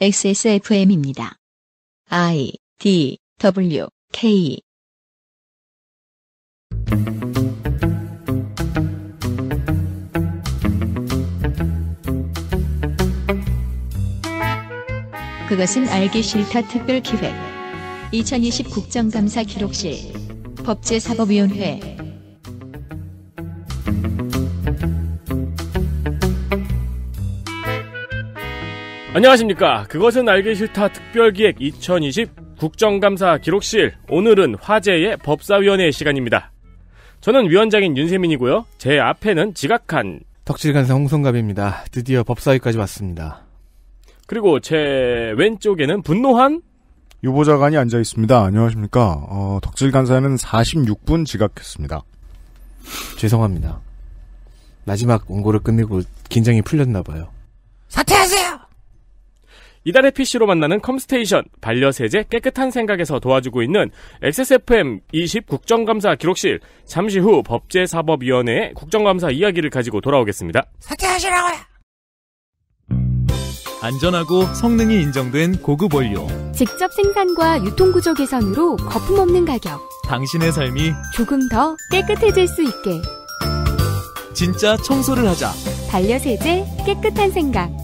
XSFM입니다. I D W K 그것은 알기 싫다 특별 기획 2020 국정감사 기록실 법제사법위원회 안녕하십니까. 그것은 알기 싫다 특별기획 2020 국정감사 기록실. 오늘은 화제의 법사위원회 시간입니다. 저는 위원장인 윤세민이고요. 제 앞에는 지각한 덕질간사 홍성갑입니다. 드디어 법사위까지 왔습니다. 그리고 제 왼쪽에는 분노한 유보자관이 앉아 있습니다. 안녕하십니까. 어, 덕질간사는 46분 지각했습니다. 죄송합니다. 마지막 원고를 끝내고 긴장이 풀렸나 봐요. 사퇴하세요. 이달의 PC로 만나는 컴스테이션, 반려세제, 깨끗한 생각에서 도와주고 있는 XSFM 20 국정감사 기록실, 잠시 후 법제사법위원회의 국정감사 이야기를 가지고 돌아오겠습니다. 사퇴하시라고요! 안전하고 성능이 인정된 고급 원료. 직접 생산과 유통구조 개선으로 거품 없는 가격. 당신의 삶이 조금 더 깨끗해질 수 있게. 진짜 청소를 하자. 반려세제, 깨끗한 생각.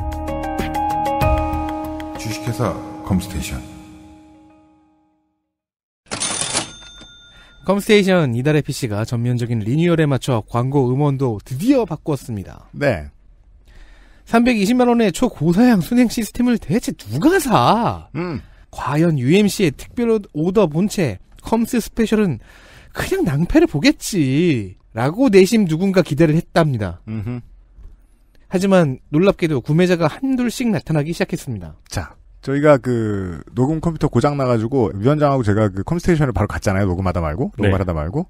시사 컴스테이션. 컴스테이션 이달의 PC가 전면적인 리뉴얼에 맞춰 광고 음원도 드디어 바꾸었습니다 네. 320만 원의 초고사양 순행 시스템을 대체 누가 사? 음. 과연 UMC의 특별 오더 본체 컴스 스페셜은 그냥 낭패를 보겠지. 라고 내심 누군가 기대를 했답니다. 음흠. 하지만 놀랍게도 구매자가 한둘씩 나타나기 시작했습니다. 자, 저희가 그 녹음 컴퓨터 고장 나가지고 위원장하고 제가 그 컴스테이션을 바로 갔잖아요. 녹음하다 말고 네. 녹음하다 말고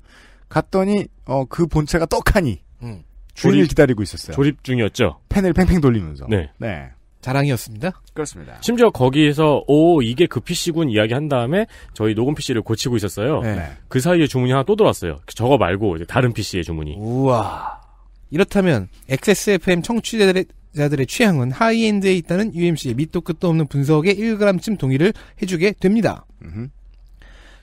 갔더니 어 그 본체가 떡하니 음. 주인을 조립, 기다리고 있었어요. 조립 중이었죠. 팬을 팽팽 돌리면서. 네. 네. 자랑이었습니다. 그렇습니다. 심지어 거기에서 오 이게 그 PC군 이야기 한 다음에 저희 녹음 PC를 고치고 있었어요. 네. 네. 그 사이에 주문이 하나 또 들어왔어요. 저거 말고 이제 다른 PC의 주문이. 우와. 이렇다면 XSFM 청취자들의 자들의 취향은 하이엔드에 있다는 UMC의 밑도 끝도 없는 분석에 1g쯤 동의를 해주게 됩니다.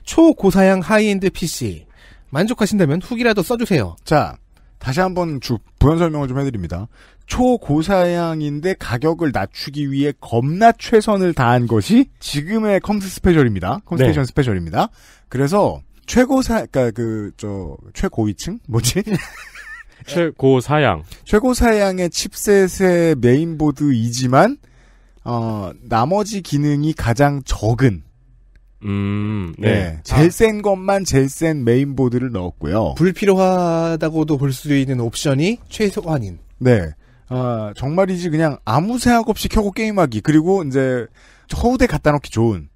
초고사양 하이엔드 PC 만족하신다면 후기라도 써주세요. 자 다시 한번 주 부연 설명을 좀 해드립니다. 초고사양인데 가격을 낮추기 위해 겁나 최선을 다한 것이 지금의 컴스 스페셜입니다. 컴스테이션 네. 스페셜입니다. 그래서 최고사 그러니까 그저 최고위층 뭐지? 최고 사양. 최고 사양의 칩셋의 메인보드이지만 어, 나머지 기능이 가장 적은 음, 네. 네. 제일 아. 센 것만 제일 센 메인보드를 넣었고요. 불필요하다고도 볼 수 있는 옵션이 최소한인. 네. 아, 정말이지 그냥 아무 생각 없이 켜고 게임하기. 그리고 이제 허우대 갖다 놓기 좋은.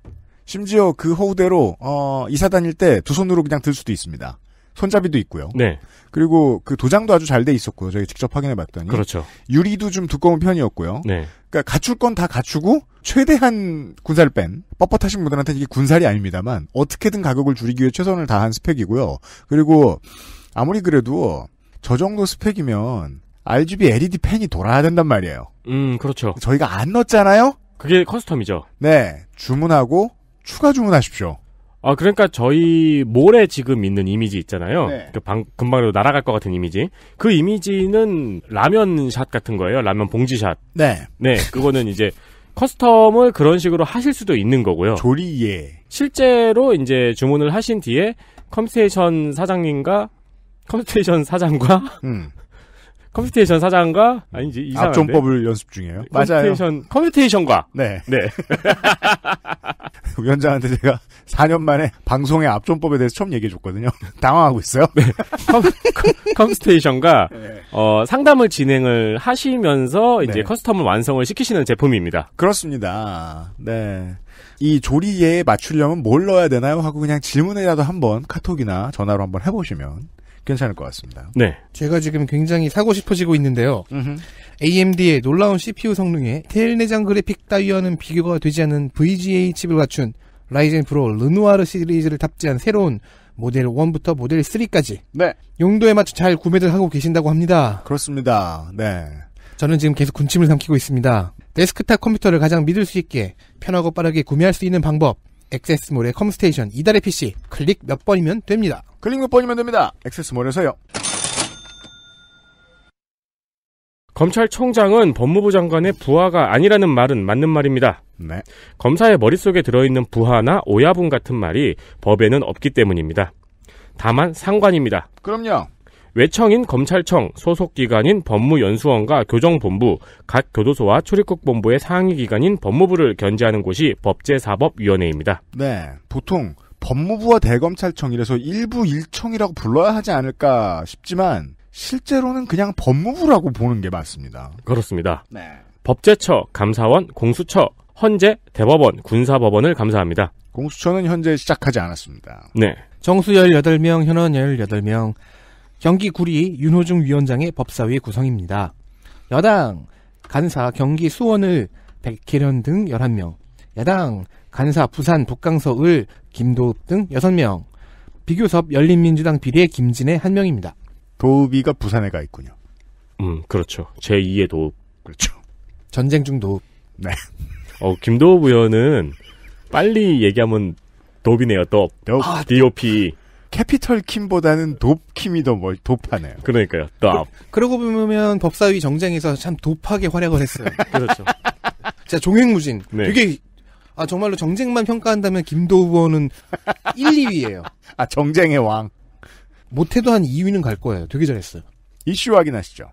심지어 그 허우대로 어, 이사 다닐 때 두 손으로 그냥 들 수도 있습니다. 손잡이도 있고요. 네. 그리고 그 도장도 아주 잘 돼 있었고요. 저희 직접 확인해 봤더니. 그렇죠. 유리도 좀 두꺼운 편이었고요. 네. 그러니까 갖출 건 다 갖추고 최대한 군살 뺀 뻣뻣하신 분들한테는 이게 군살이 아닙니다만 어떻게든 가격을 줄이기 위해 최선을 다한 스펙이고요. 그리고 아무리 그래도 저 정도 스펙이면 RGB LED 펜이 돌아야 된단 말이에요. 음, 그렇죠. 저희가 안 넣었잖아요? 그게 커스텀이죠. 네. 주문하고 추가 주문하십시오. 아, 그러니까 저희 모래 지금 있는 이미지 있잖아요. 네. 그 방, 금방으로 날아갈 것 같은 이미지. 그 이미지는 라면 샷 같은 거예요. 라면 봉지 샷. 네. 네, 그거는 이제 커스텀을 그런 식으로 하실 수도 있는 거고요. 조리예. 실제로 이제 주문을 하신 뒤에 컴스테이션 사장님과 컴스테이션 사장과 음. 컴퓨테이션 사장과 아니지 이상한데 앞존법을 연습 중이에요. 컴퓨테이션 맞아요. 컴퓨테이션과 네. 네. 위원장한테 제가 4년 만에 방송의 압존법에 대해서 처음 얘기해 줬거든요. 당황하고 있어요. 네. 컴, 스테이션과 네. 어, 상담을 진행을 하시면서 네. 이제 네. 커스텀을 완성을 시키시는 제품입니다. 그렇습니다. 네. 이 조리에 맞추려면 뭘 넣어야 되나요? 하고 그냥 질문이라도 한번 카톡이나 전화로 한번 해보시면 괜찮을 것 같습니다. 네. 제가 지금 굉장히 사고 싶어지고 있는데요. 음흠. AMD의 놀라운 CPU 성능에 테일 내장 그래픽 따위와는 비교가 되지 않은 VGA 칩을 갖춘 라이젠 프로 르누아르 시리즈를 탑재한 새로운 모델 1부터 모델 3까지 네. 용도에 맞춰 잘 구매를 하고 계신다고 합니다. 그렇습니다. 네. 저는 지금 계속 군침을 삼키고 있습니다. 데스크탑 컴퓨터를 가장 믿을 수 있게 편하고 빠르게 구매할 수 있는 방법 액세스몰의 컴스테이션 이달의 PC 클릭 몇 번이면 됩니다. 클릭 몇 번이면 됩니다. 액세스몰에서요. 검찰총장은 법무부 장관의 부하가 아니라는 말은 맞는 말입니다. 네. 검사의 머릿속에 들어있는 부하나 오야분 같은 말이 법에는 없기 때문입니다. 다만 상관입니다. 그럼요. 외청인 검찰청, 소속기관인 법무연수원과 교정본부, 각 교도소와 출입국본부의 상위기관인 법무부를 견제하는 곳이 법제사법위원회입니다. 네. 보통 법무부와 대검찰청 이라서 일부 일청이라고 불러야 하지 않을까 싶지만 실제로는 그냥 법무부라고 보는 게 맞습니다. 그렇습니다. 네. 법제처, 감사원, 공수처, 헌재, 대법원, 군사법원을 감사합니다. 공수처는 현재 시작하지 않았습니다. 네. 정수 18명, 현원 18명, 경기 구리 윤호중 위원장의 법사위 구성입니다. 여당 간사 경기 수원을 백혜련 등 11명, 야당 간사 부산 북강서을 김도읍 등 6명, 비교섭 열린민주당 비례 김진애 1명입니다. 도읍이가 부산에 가 있군요. 음, 그렇죠. 제2의 도읍. 그렇죠. 전쟁 중 도읍. 네. 어, 김도읍 의원은 빨리 얘기하면 도읍이네요, 또. 도읍. 아, DOP. 캐피털 킴보다는 돕킴이 더 멀, 돕하네요. 그러니까요. 돕. 그, 러고 보면 법사위 정쟁에서 참 돕하게 활약을 했어요. 그렇죠. 진짜 종횡무진. 네. 되게 아 정말로 정쟁만 평가한다면 김도우 의원은 1, 2위예요. 아 정쟁의 왕. 못해도 한 2위는 갈 거예요. 되게 잘했어요. 이슈 확인하시죠.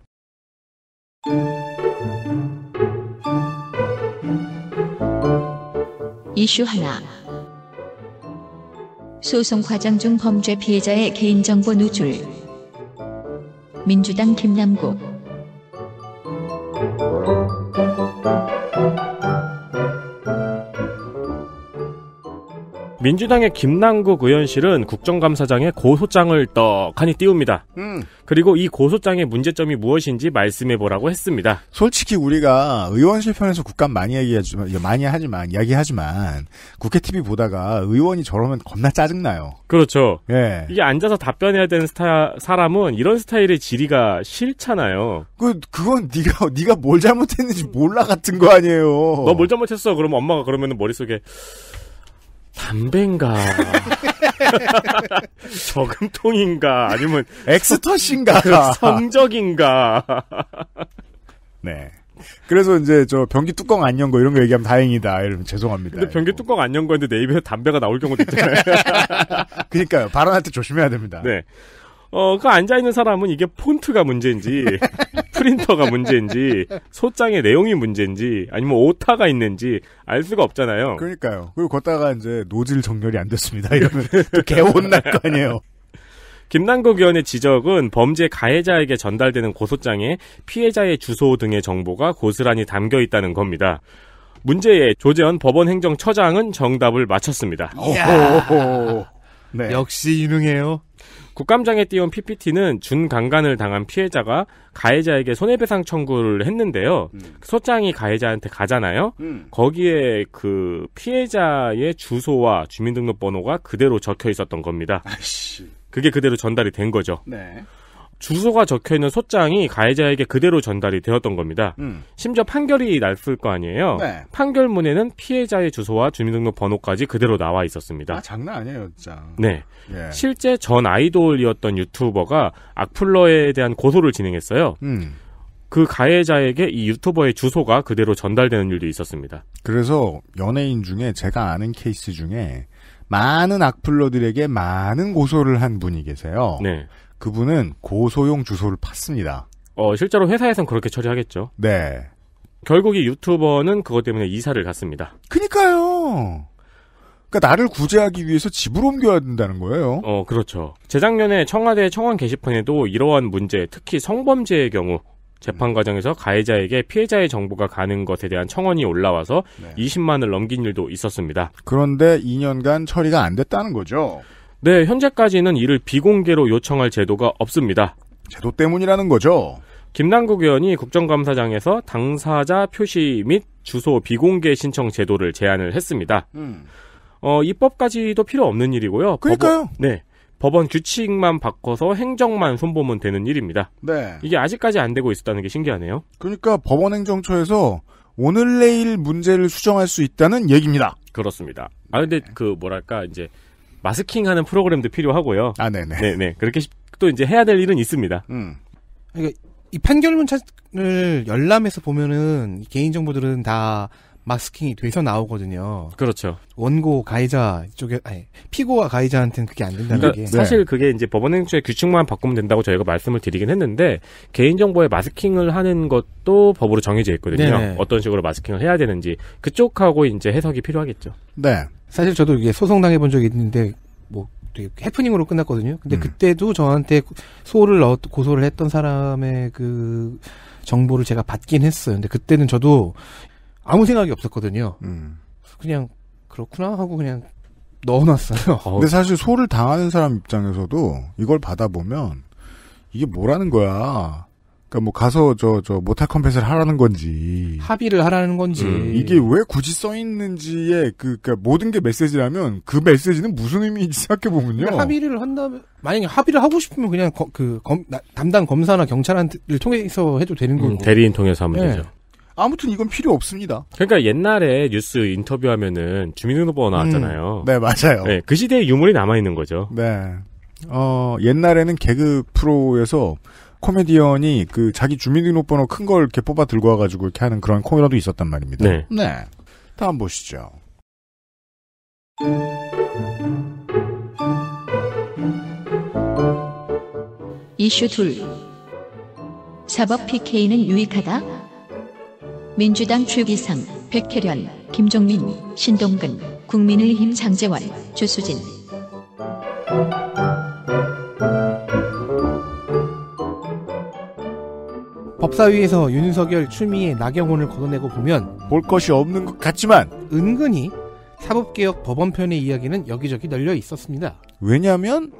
이슈 하나. 소송 과정 중 범죄 피해자의 개인정보 누출 민주당 김남국 민주당의 김남국 의원실은 국정감사장에 고소장을 떡하니 띄웁니다. 음. 그리고 이 고소장의 문제점이 무엇인지 말씀해보라고 했습니다. 솔직히 우리가 의원실 편에서 국감 많이 얘기하지만, 많이 하지만, 이야기하지만, 국회 TV 보다가 의원이 저러면 겁나 짜증나요. 그렇죠. 예. 이게 앉아서 답변해야 되는 스타, 사람은 이런 스타일의 질의가 싫잖아요. 그, 그건 네가 네가 뭘 잘못했는지 몰라 같은 거 아니에요. 너 뭘 잘못했어? 그러면 엄마가 그러면 머릿속에, 담배인가 저금통인가 아니면 엑스터신가 그 성적인가 네 그래서 이제 저 변기 뚜껑 안 연 거 이런 거 얘기하면 다행이다 이러면 죄송합니다 근데 변기 뚜껑 안 연 거인데 내 입에서 담배가 나올 경우도 있잖아요 그니까요 러 발언할 때 조심해야 됩니다 네 어, 그 앉아있는 사람은 이게 폰트가 문제인지, 프린터가 문제인지, 소장의 내용이 문제인지, 아니면 오타가 있는지 알 수가 없잖아요. 그러니까요. 그리고 걷다가 이제 노즐 정렬이 안 됐습니다. 이러면 개혼날 거 아니에요. 김남국 의원의 지적은 범죄 가해자에게 전달되는 고소장에 피해자의 주소 등의 정보가 고스란히 담겨 있다는 겁니다. 문제의 조재현 법원행정처장은 정답을 맞췄습니다. 네. 역시 유능해요. 국감장에 띄운 PPT는 준강간을 당한 피해자가 가해자에게 손해배상 청구를 했는데요. 음. 그 소장이 가해자한테 가잖아요. 음. 거기에 그 피해자의 주소와 주민등록번호가 그대로 적혀 있었던 겁니다. 아이씨. 그게 그대로 전달이 된 거죠. 네. 주소가 적혀 있는 소장이 가해자에게 그대로 전달이 되었던 겁니다. 음. 심지어 판결이 났을 거 아니에요. 네. 판결문에는 피해자의 주소와 주민등록번호까지 그대로 나와 있었습니다. 아, 장난 아니에요, 진짜. 네. 예. 실제 전 아이돌이었던 유튜버가 악플러에 대한 고소를 진행했어요. 음. 그 가해자에게 이 유튜버의 주소가 그대로 전달되는 일도 있었습니다. 그래서 연예인 중에 제가 아는 케이스 중에 많은 악플러들에게 많은 고소를 한 분이 계세요. 네. 그분은 고소용 주소를 팠습니다. 어, 실제로 회사에선 그렇게 처리하겠죠. 네. 결국 이 유튜버는 그것 때문에 이사를 갔습니다. 그니까요. 그러니까 나를 구제하기 위해서 집으로 옮겨야 된다는 거예요. 어, 그렇죠. 재작년에 청와대 청원 게시판에도 이러한 문제, 특히 성범죄의 경우 재판 음. 과정에서 가해자에게 피해자의 정보가 가는 것에 대한 청원이 올라와서 네. 20만을 넘긴 일도 있었습니다. 그런데 2년간 처리가 안 됐다는 거죠. 네, 현재까지는 이를 비공개로 요청할 제도가 없습니다. 제도 때문이라는 거죠. 김남국 의원이 국정감사장에서 당사자 표시 및 주소 비공개 신청 제도를 제안을 했습니다. 음. 어, 입법까지도 필요 없는 일이고요. 그러니까요. 법원, 네. 법원 규칙만 바꿔서 행정만 손보면 되는 일입니다. 네. 이게 아직까지 안 되고 있었다는 게 신기하네요. 그러니까 법원 행정처에서 오늘 내일 문제를 수정할 수 있다는 얘기입니다. 그렇습니다. 아 근데 네. 그 뭐랄까 이제 마스킹하는 프로그램도 필요하고요. 아, 네네. 네네. 네. 그렇게 또 이제 해야 될 일은 있습니다. 음. 그러니까 이 판결문 찾을 열람해서 보면은 개인 정보들은 다 마스킹이 돼서 나오거든요. 그렇죠. 원고 가해자 쪽에 아니 피고와 가해자한테는 그게 안 된다는 그러니까 게 네. 사실 네. 그게 이제 법원 행정의 처 규칙만 바꾸면 된다고 저희가 말씀을 드리긴 했는데 개인 정보에 마스킹을 하는 것도 법으로 정해져 있거든요. 네네. 어떤 식으로 마스킹을 해야 되는지 그쪽하고 이제 해석이 필요하겠죠. 네. 사실 저도 이게 소송 당해본 적이 있는데 뭐 되게 해프닝으로 끝났거든요. 근데 음. 그때도 저한테 소를 넣 고소를 했던 사람의 그 정보를 제가 받긴 했어요. 근데 그때는 저도 아무 생각이 없었거든요. 음. 그냥 그렇구나 하고 그냥 넣어놨어요. 근데 사실 소를 당하는 사람 입장에서도 이걸 받아보면 이게 뭐라는 거야. 그러니까 뭐 가서 저 저 모탈 컴뱃을 하라는 건지 합의를 하라는 건지 음, 이게 왜 굳이 써 있는지에 그그니까 모든 게 메시지라면 그 메시지는 무슨 의미인지 생각해 보면요. 합의를 한다면 만약에 합의를 하고 싶으면 그냥 그 검, 나, 담당 검사나 경찰한테를 통해서 해도 되는 음, 거고 음, 대리인 통해서 하면 네. 되죠. 아무튼 이건 필요 없습니다. 그러니까 옛날에 뉴스 인터뷰하면은 주민등록번호 음. 나왔잖아요. 음, 네 맞아요. 네, 그 시대의 유물이 남아 있는 거죠. 네. 어 옛날에는 개그 프로에서 코미디언이 그 자기 주민등록번호 큰 걸 이렇게 뽑아 들고 와가지고 이렇게 하는 그런 코너도 있었단 말입니다. 네. 네. 다음 보시죠. 이슈 둘 사법 PK는 유익하다. 민주당 출기상 백혜련, 김종민, 신동근, 국민의힘 장재원, 조수진. 법사위에서 윤석열, 추미애, 나경원을 걷어내고 보면 볼 것이 없는 것 같지만 은근히 사법개혁 법원편의 이야기는 여기저기 널려 있었습니다. 왜냐하면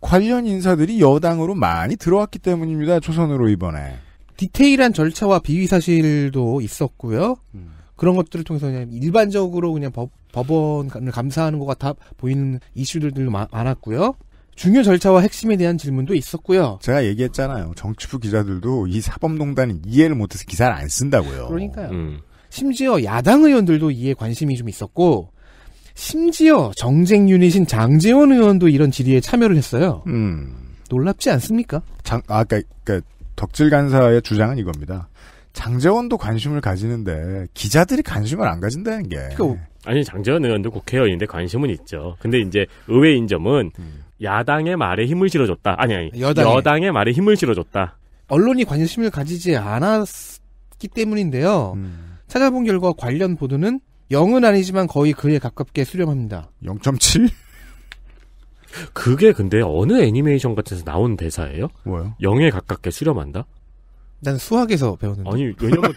관련 인사들이 여당으로 많이 들어왔기 때문입니다. 초선으로 이번에. 디테일한 절차와 비위 사실도 있었고요. 음. 그런 것들을 통해서 그냥 일반적으로 그냥 법, 법원을 감사하는 것 같아 보이는 이슈들도 많았고요. 중요 절차와 핵심에 대한 질문도 있었고요. 제가 얘기했잖아요. 정치부 기자들도 이 사법농단은 이해를 못해서 기사를 안 쓴다고요. 그러니까요. 음. 심지어 야당 의원들도 이에 관심이 좀 있었고 심지어 정쟁 유닛인 장재원 의원도 이런 질의에 참여를 했어요. 음. 놀랍지 않습니까? 장, 아, 그니까, 그니까, 덕질 간사의 주장은 이겁니다. 장재원도 관심을 가지는데, 기자들이 관심을 안 가진다는 게. 그러니까, 아니, 장재원 의원도 국회의원인데 관심은 있죠. 근데 이제 의외인 점은, 음. 야당의 말에 힘을 실어줬다. 아니 아니 여당의, 여당의 말에 힘을 실어줬다. 언론이 관심을 가지지 않았기 때문인데요. 음. 찾아본 결과 관련 보도는 0은 아니지만 거의 그에 가깝게 수렴합니다. 0.7? 그게 근데 어느 애니메이션 같은 데서 나온 대사예요? 뭐요? 0에 가깝게 수렴한다? 난 수학에서 배웠는데 아니, 왜냐면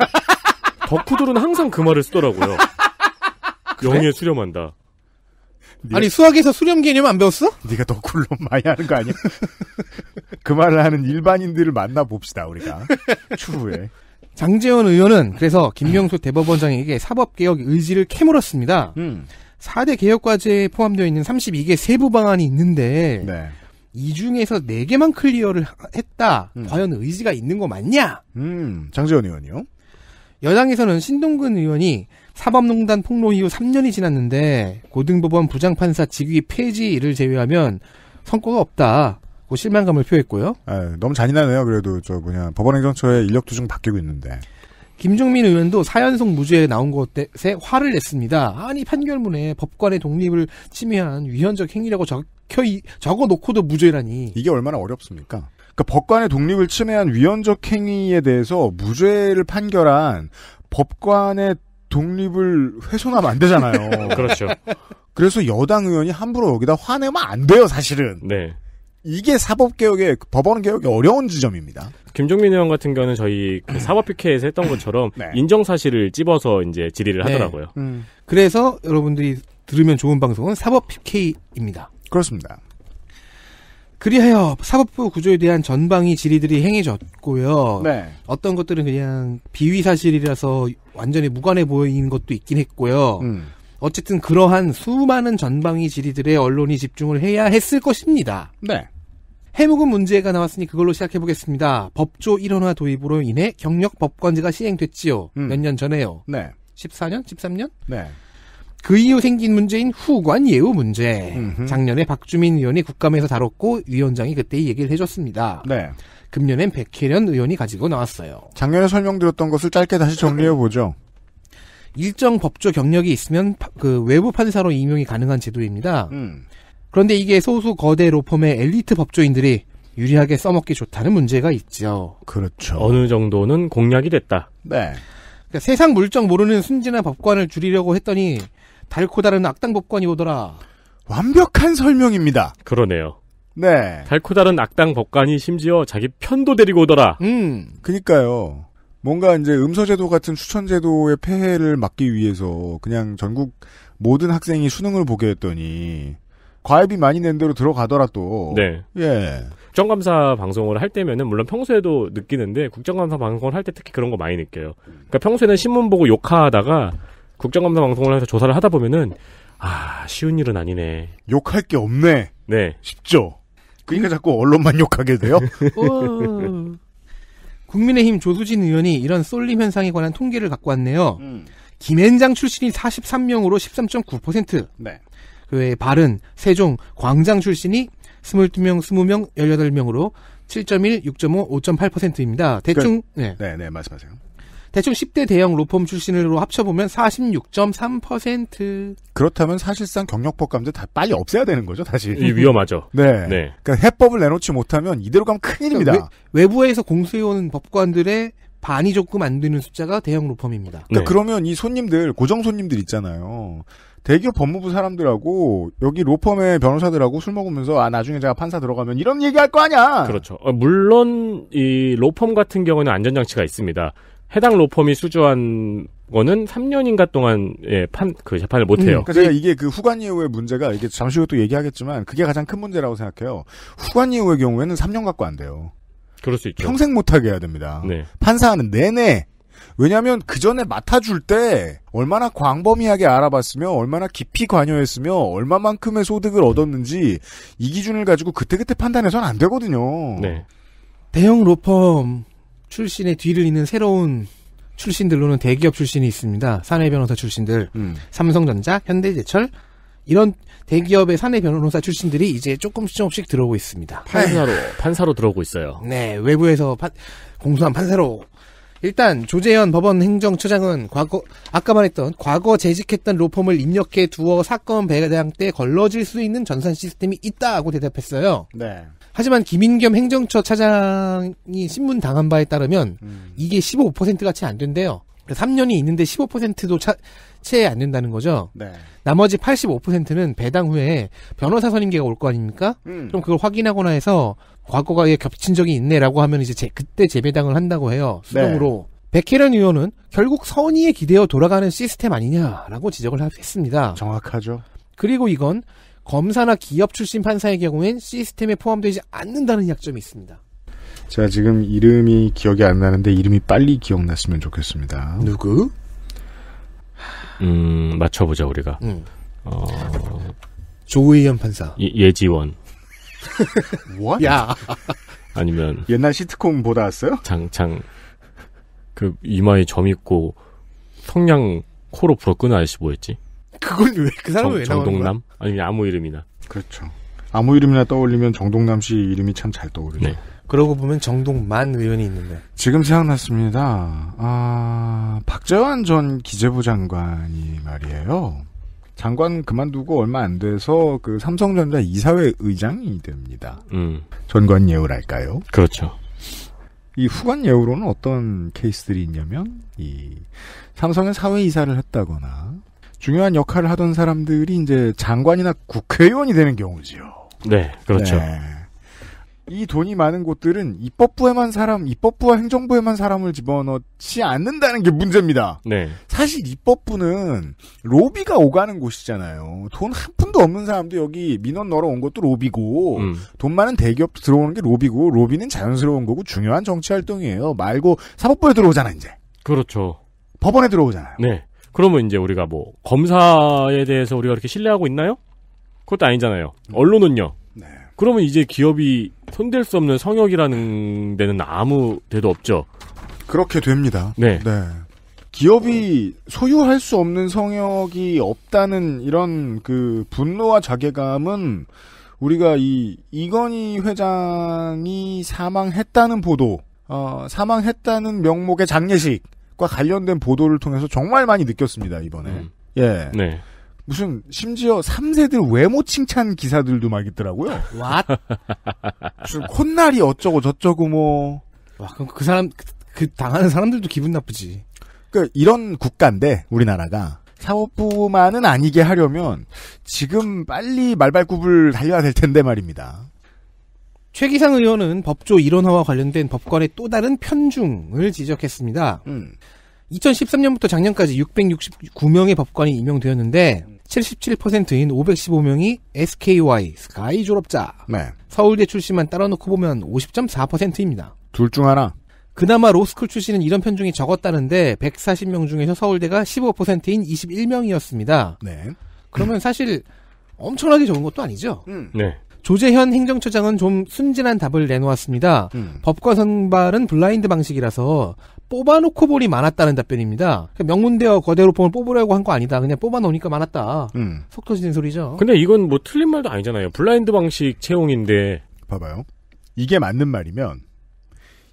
덕후들은 항상 그 말을 쓰더라고요. 그래? 0에 수렴한다. 아니 수학에서 수렴 개념 안 배웠어? 네가 더 굴로 많이 하는 거 아니야? 그 말을 하는 일반인들을 만나 봅시다 우리가 추후에. 장재원 의원은 그래서 김명수 대법원장에게 사법개혁 의지를 캐물었습니다. 음. 4대 개혁과제에 포함되어 있는 32개 세부 방안이 있는데 네. 이 중에서 4개만 클리어를 했다. 음. 과연 의지가 있는 거 맞냐? 음, 장재원 의원이요. 여당에서는 신동근 의원이 사법농단 폭로 이후 3년이 지났는데 고등법원 부장판사 직위 폐지를 제외하면 성과가 없다고 뭐 실망감을 표했고요. 아, 너무 잔인하네요. 그래도 저 뭐냐 법원행정처의 인력 투중 바뀌고 있는데. 김종민 의원도 사연성 무죄에 나온 것에 화를 냈습니다. 아니 판결문에 법관의 독립을 침해한 위헌적 행위라고 적혀 적어놓고도 무죄라니. 이게 얼마나 어렵습니까? 그러니까 법관의 독립을 침해한 위헌적 행위에 대해서 무죄를 판결한 법관의 독립을 훼손하면 안 되잖아요. 그렇죠. 그래서 여당 의원이 함부로 여기다 화내면 안 돼요, 사실은. 네. 이게 사법개혁의, 법원개혁의 어려운 지점입니다. 김종민 의원 같은 경우는 저희 그 음. 사법피켓에서 했던 것처럼 네. 인정사실을 찝어서 이제 질의를 네. 하더라고요. 음. 그래서 여러분들이 들으면 좋은 방송은 사법피켓입니다. 그렇습니다. 그리하여 사법부 구조에 대한 전방위 질의들이 행해졌고요. 네. 어떤 것들은 그냥 비위 사실이라서 완전히 무관해 보이는 것도 있긴 했고요. 음. 어쨌든 그러한 수많은 전방위 질의들의 언론이 집중을 해야 했을 것입니다. 네. 해묵은 문제가 나왔으니 그걸로 시작해 보겠습니다. 법조 일원화 도입으로 인해 경력 법관제가 시행됐지요. 음. 몇년 전에요. 네. 14년, 13년? 네. 그 이후 생긴 문제인 후관 예우 문제. 음흠. 작년에 박주민 의원이 국감에서 다뤘고 위원장이 그때 얘기를 해줬습니다. 네. 금년엔 백혜련 의원이 가지고 나왔어요. 작년에 설명드렸던 것을 짧게 다시 정리해 보죠. 일정 법조 경력이 있으면 그 외부 판사로 임용이 가능한 제도입니다. 음. 그런데 이게 소수 거대 로펌의 엘리트 법조인들이 유리하게 써먹기 좋다는 문제가 있죠. 그렇죠. 어느 정도는 공략이 됐다. 네. 그러니까 세상 물정 모르는 순진한 법관을 줄이려고 했더니 달코 다른 악당 법관이 오더라. 완벽한 설명입니다. 그러네요. 네. 달코 다른 악당 법관이 심지어 자기 편도 데리고 오더라. 음. 그니까요. 뭔가 이제 음서제도 같은 추천제도의 폐해를 막기 위해서 그냥 전국 모든 학생이 수능을 보게 했더니 과외비 많이 낸 대로 들어가더라도. 네. 예. 국정감사 방송을 할 때면은 물론 평소에도 느끼는데 국정감사 방송을 할 때 특히 그런 거 많이 느껴요. 그러니까 평소에는 신문 보고 욕하다가 국정감사 방송을 해서 조사를 하다 보면은 아 쉬운 일은 아니네. 욕할 게 없네. 네. 쉽죠. 그러니까 자꾸 언론만 욕하게 돼요. 국민의힘 조수진 의원이 이런 쏠림 현상에 관한 통계를 갖고 왔네요. 음. 김앤장 출신이 43명으로 13.9%. 네. 그 외에 바른, 세종, 광장 출신이 22명, 20명, 18명으로 7.1, 6.5, 5.8%입니다. 대충 그, 네. 네, 네, 말씀하세요. 대충 10대 대형 로펌 출신으로 합쳐보면 46.3%. 그렇다면 사실상 경력법 감제 다 빨리 없애야 되는 거죠, 다시. 위험하죠. 네. 네. 그러니까 해법을 내놓지 못하면 이대로 가면 큰일입니다. 그러니까 외, 부에서 공수해오는 법관들의 반이 조금 안 되는 숫자가 대형 로펌입니다. 그러니까 네. 그러면 이 손님들, 고정 손님들 있잖아요. 대기업 법무부 사람들하고 여기 로펌의 변호사들하고 술 먹으면서 아 나중에 제가 판사 들어가면 이런 얘기할 거 아니야. 그렇죠. 어, 물론 이 로펌 같은 경우는 안전장치가 있습니다. 해당 로펌이 수주한 거는 3년인가 동안 예, 판그 재판을 못 해요. 음, 그러니까 제가 네. 이게 그 후관 이후의 문제가 이게 잠시 후에 또 얘기하겠지만 그게 가장 큰 문제라고 생각해요. 후관 이후의 경우에는 3년 갖고 안 돼요. 그럴 수 있죠. 평생 못하게 해야 됩니다. 네. 판사하는 내내 왜냐하면 그 전에 맡아줄 때 얼마나 광범위하게 알아봤으며 얼마나 깊이 관여했으며 얼마만큼의 소득을 얻었는지 이 기준을 가지고 그때그때 판단해서는 안 되거든요. 네. 대형 로펌 출신의 뒤를 잇는 새로운 출신들로는 대기업 출신이 있습니다. 사내 변호사 출신들, 음. 삼성전자, 현대제철 이런 대기업의 사내 변호사 출신들이 이제 조금씩 조금씩 들어오고 있습니다. 판사로 네. 판사로 들어오고 있어요. 네, 외부에서 파, 공수한 판사로 일단 조재현 법원 행정처장은 과거 아까 말했던 과거 재직했던 로펌을 입력해 두어 사건 배당 때 걸러질 수 있는 전산 시스템이 있다고 대답했어요. 네. 하지만 김인겸 행정처 차장이 신문 당한 바에 따르면 음. 이게 15%가채 안 된대요. 3년이 있는데 15%도 차, 채안된다는 거죠. 네. 나머지 85%는 배당 후에 변호사 선임계가 올 거 아닙니까? 음. 그럼 그걸 확인하거나 해서 과거가 예, 겹친 적이 있네라고 하면 이제 제, 그때 재배당을 한다고 해요. 수동으로. 네. 백혜련 의원은 결국 선의에 기대어 돌아가는 시스템 아니냐라고 지적을 했습니다. 정확하죠. 그리고 이건 검사나 기업 출신 판사의 경우엔 시스템에 포함되지 않는다는 약점이 있습니다. 제가 지금 이름이 기억이 안 나는데 이름이 빨리 기억났으면 좋겠습니다. 누구? 음, 맞춰보자, 우리가. 음. 어... 조의현 판사. 예, 지원 야! 아니면. 옛날 시트콤 보다 뭐 왔어요? 장, 장. 그, 이마에 점 있고, 성냥 코로 불어 끄는 아저씨 뭐였지? 그건 왜, 그 사람은 왜 나오는 정동남? 아니면 아무 이름이나. 그렇죠. 아무 이름이나 떠올리면 정동남 씨 이름이 참 잘 떠오르죠. 네. 그러고 보면 정동만 의원이 있는데. 지금 생각났습니다. 아, 박재환 전 기재부 장관이 말이에요. 장관 그만두고 얼마 안 돼서 그 삼성전자 이사회 의장이 됩니다. 음. 전관 예우랄까요? 그렇죠. 이 후관 예우로는 어떤 케이스들이 있냐면 이 삼성의 사회 이사를 했다거나 중요한 역할을 하던 사람들이 이제 장관이나 국회의원이 되는 경우지요. 네, 그렇죠. 네. 이 돈이 많은 곳들은 입법부에만 사람, 입법부와 행정부에만 사람을 집어넣지 않는다는 게 문제입니다. 네. 사실 입법부는 로비가 오가는 곳이잖아요. 돈 한 푼도 없는 사람도 여기 민원 넣으러 온 것도 로비고, 음. 돈 많은 대기업도 들어오는 게 로비고, 로비는 자연스러운 거고 중요한 정치 활동이에요. 말고 사법부에 들어오잖아, 이제. 그렇죠. 법원에 들어오잖아요. 네. 그러면 이제 우리가 뭐, 검사에 대해서 우리가 이렇게 신뢰하고 있나요? 그것도 아니잖아요. 음. 언론은요. 네. 그러면 이제 기업이 손댈 수 없는 성역이라는 데는 아무 데도 없죠. 그렇게 됩니다. 네. 네. 기업이 소유할 수 없는 성역이 없다는 이런 그 분노와 자괴감은 우리가 이 이건희 회장이 사망했다는 보도, 어, 사망했다는 명목의 장례식과 관련된 보도를 통해서 정말 많이 느꼈습니다 이번에. 음. 예. 네. 무슨 심지어 3세들 외모 칭찬 기사들도 막 있더라고요. 와. 무슨 콧날이 어쩌고 저쩌고 뭐. 와, 그럼 그 사람 그, 그 당하는 사람들도 기분 나쁘지. 그러니까 이런 국가인데 우리나라가 사업부만은 아니게 하려면 지금 빨리 말발굽을 달려야 될 텐데 말입니다. 최기상 의원은 법조 이론화와 관련된 법관의 또 다른 편중을 지적했습니다. 음. 2013년부터 작년까지 669명의 법관이 임명되었는데 77%인 515명이 SKY 스카이 졸업자. 네. 서울대 출신만 따라놓고 보면 50.4%입니다. 둘 중 하나. 그나마 로스쿨 출신은 이런 편중이 적었다는데 140명 중에서 서울대가 15%인 21명이었습니다. 네. 그러면 음. 사실 엄청나게 적은 것도 아니죠. 음. 네. 조재현 행정처장은 좀 순진한 답을 내놓았습니다. 음. 법과 선발은 블라인드 방식이라서 뽑아놓고 보니 많았다는 답변입니다. 그러니까 명문대어 거대로폼을 뽑으려고 한 거 아니다. 그냥 뽑아놓으니까 많았다. 음. 속 터지는 소리죠. 근데 이건 뭐 틀린 말도 아니잖아요. 블라인드 방식 채용인데. 봐봐요. 이게 맞는 말이면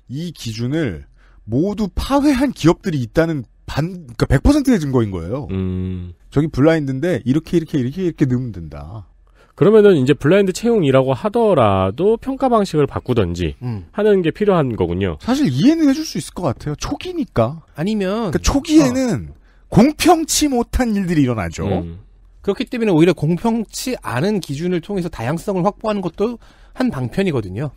이 기준을 모두 파회한 기업들이 있다는 반, 그러니까 100%의 증거인 거예요. 음. 저기 블라인드인데 이렇게 이렇게 이렇게 이렇게 넣으면 된다. 그러면은 이제 블라인드 채용이라고 하더라도 평가 방식을 바꾸던지 음. 하는 게 필요한 거군요. 사실 이해는 해줄 수 있을 것 같아요. 초기니까. 아니면 그러니까 초기에는 어. 공평치 못한 일들이 일어나죠. 음. 그렇기 때문에 오히려 공평치 않은 기준을 통해서 다양성을 확보하는 것도 한 방편이거든요.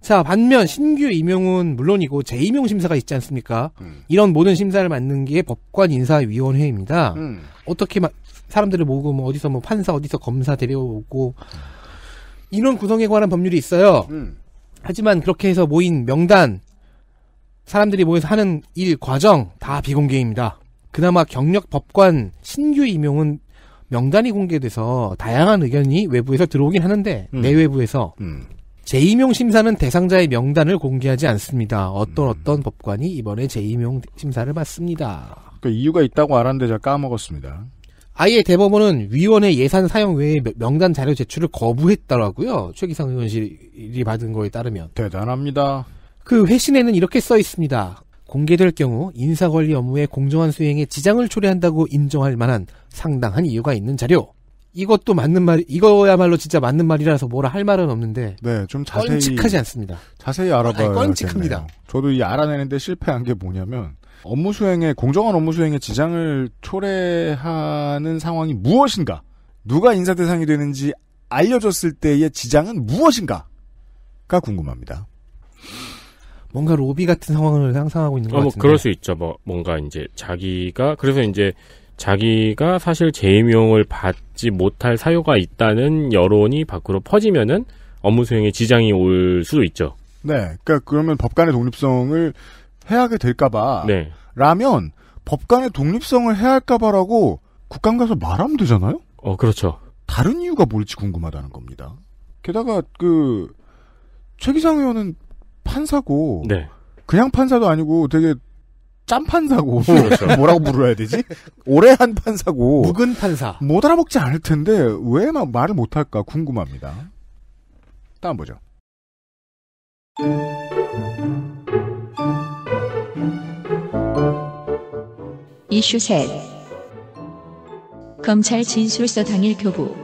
자, 반면 신규 임용은 물론이고 재임용 심사가 있지 않습니까? 음. 이런 모든 심사를 맡는 게 법관 인사위원회입니다. 음. 어떻게 마, 사람들을 모으고 뭐 어디서 뭐 판사 어디서 검사 데려오고 인원 구성에 관한 법률이 있어요. 음. 하지만 그렇게 해서 모인 명단 사람들이 모여서 하는 일 과정 다 비공개입니다. 그나마 경력 법관 신규 임용은 명단이 공개돼서 다양한 의견이 외부에서 들어오긴 하는데 음. 내외부에서 음. 재임용 심사는 대상자의 명단을 공개하지 않습니다. 어떤 음. 어떤 법관이 이번에 재임용 심사를 받습니다. 그 이유가 있다고 알았는데 제가 까먹었습니다. 아예 대법원은 위원회 예산 사용 외에 명단 자료 제출을 거부했더라고요. 최기상 의원실이 받은 거에 따르면. 대단합니다. 그 회신에는 이렇게 써 있습니다. 공개될 경우 인사관리 업무의 공정한 수행에 지장을 초래한다고 인정할 만한 상당한 이유가 있는 자료. 이것도 맞는 말, 이거야말로 진짜 맞는 말이라서 뭐라 할 말은 없는데. 네, 좀 자세히. 뻔칙하지 않습니다. 자세히 알아봐야 아 뻔칙합니다. 저도 이 알아내는데 실패한 게 뭐냐면, 업무 수행에 공정한 업무 수행에 지장을 초래하는 상황이 무엇인가? 누가 인사 대상이 되는지 알려졌을 때의 지장은 무엇인가?가 궁금합니다. 뭔가 로비 같은 상황을 상상하고 있는 것 어, 뭐 같은데. 그럴 수 있죠. 뭐 뭔가 이제 자기가 그래서 이제 자기가 사실 재임용을 받지 못할 사유가 있다는 여론이 밖으로 퍼지면은 업무 수행에 지장이 올 수도 있죠. 네, 그러니까 그러면 법관의 독립성을 해야게 될까봐. 네. 라면 법관의 독립성을 해할까봐라고 야 국감 가서 말하면 되잖아요. 어 그렇죠. 다른 이유가 뭘지 궁금하다는 겁니다. 게다가 그 최기상 의원은 판사고 네. 그냥 판사도 아니고 되게 짠 판사고 어, 그렇죠. 뭐라고 물어야 되지? 오래한 판사고 묵은 판사 못 알아먹지 않을 텐데 왜 막 말을 못할까 궁금합니다. 다음 보죠. 이슈 셋 검찰 진술서 당일 교부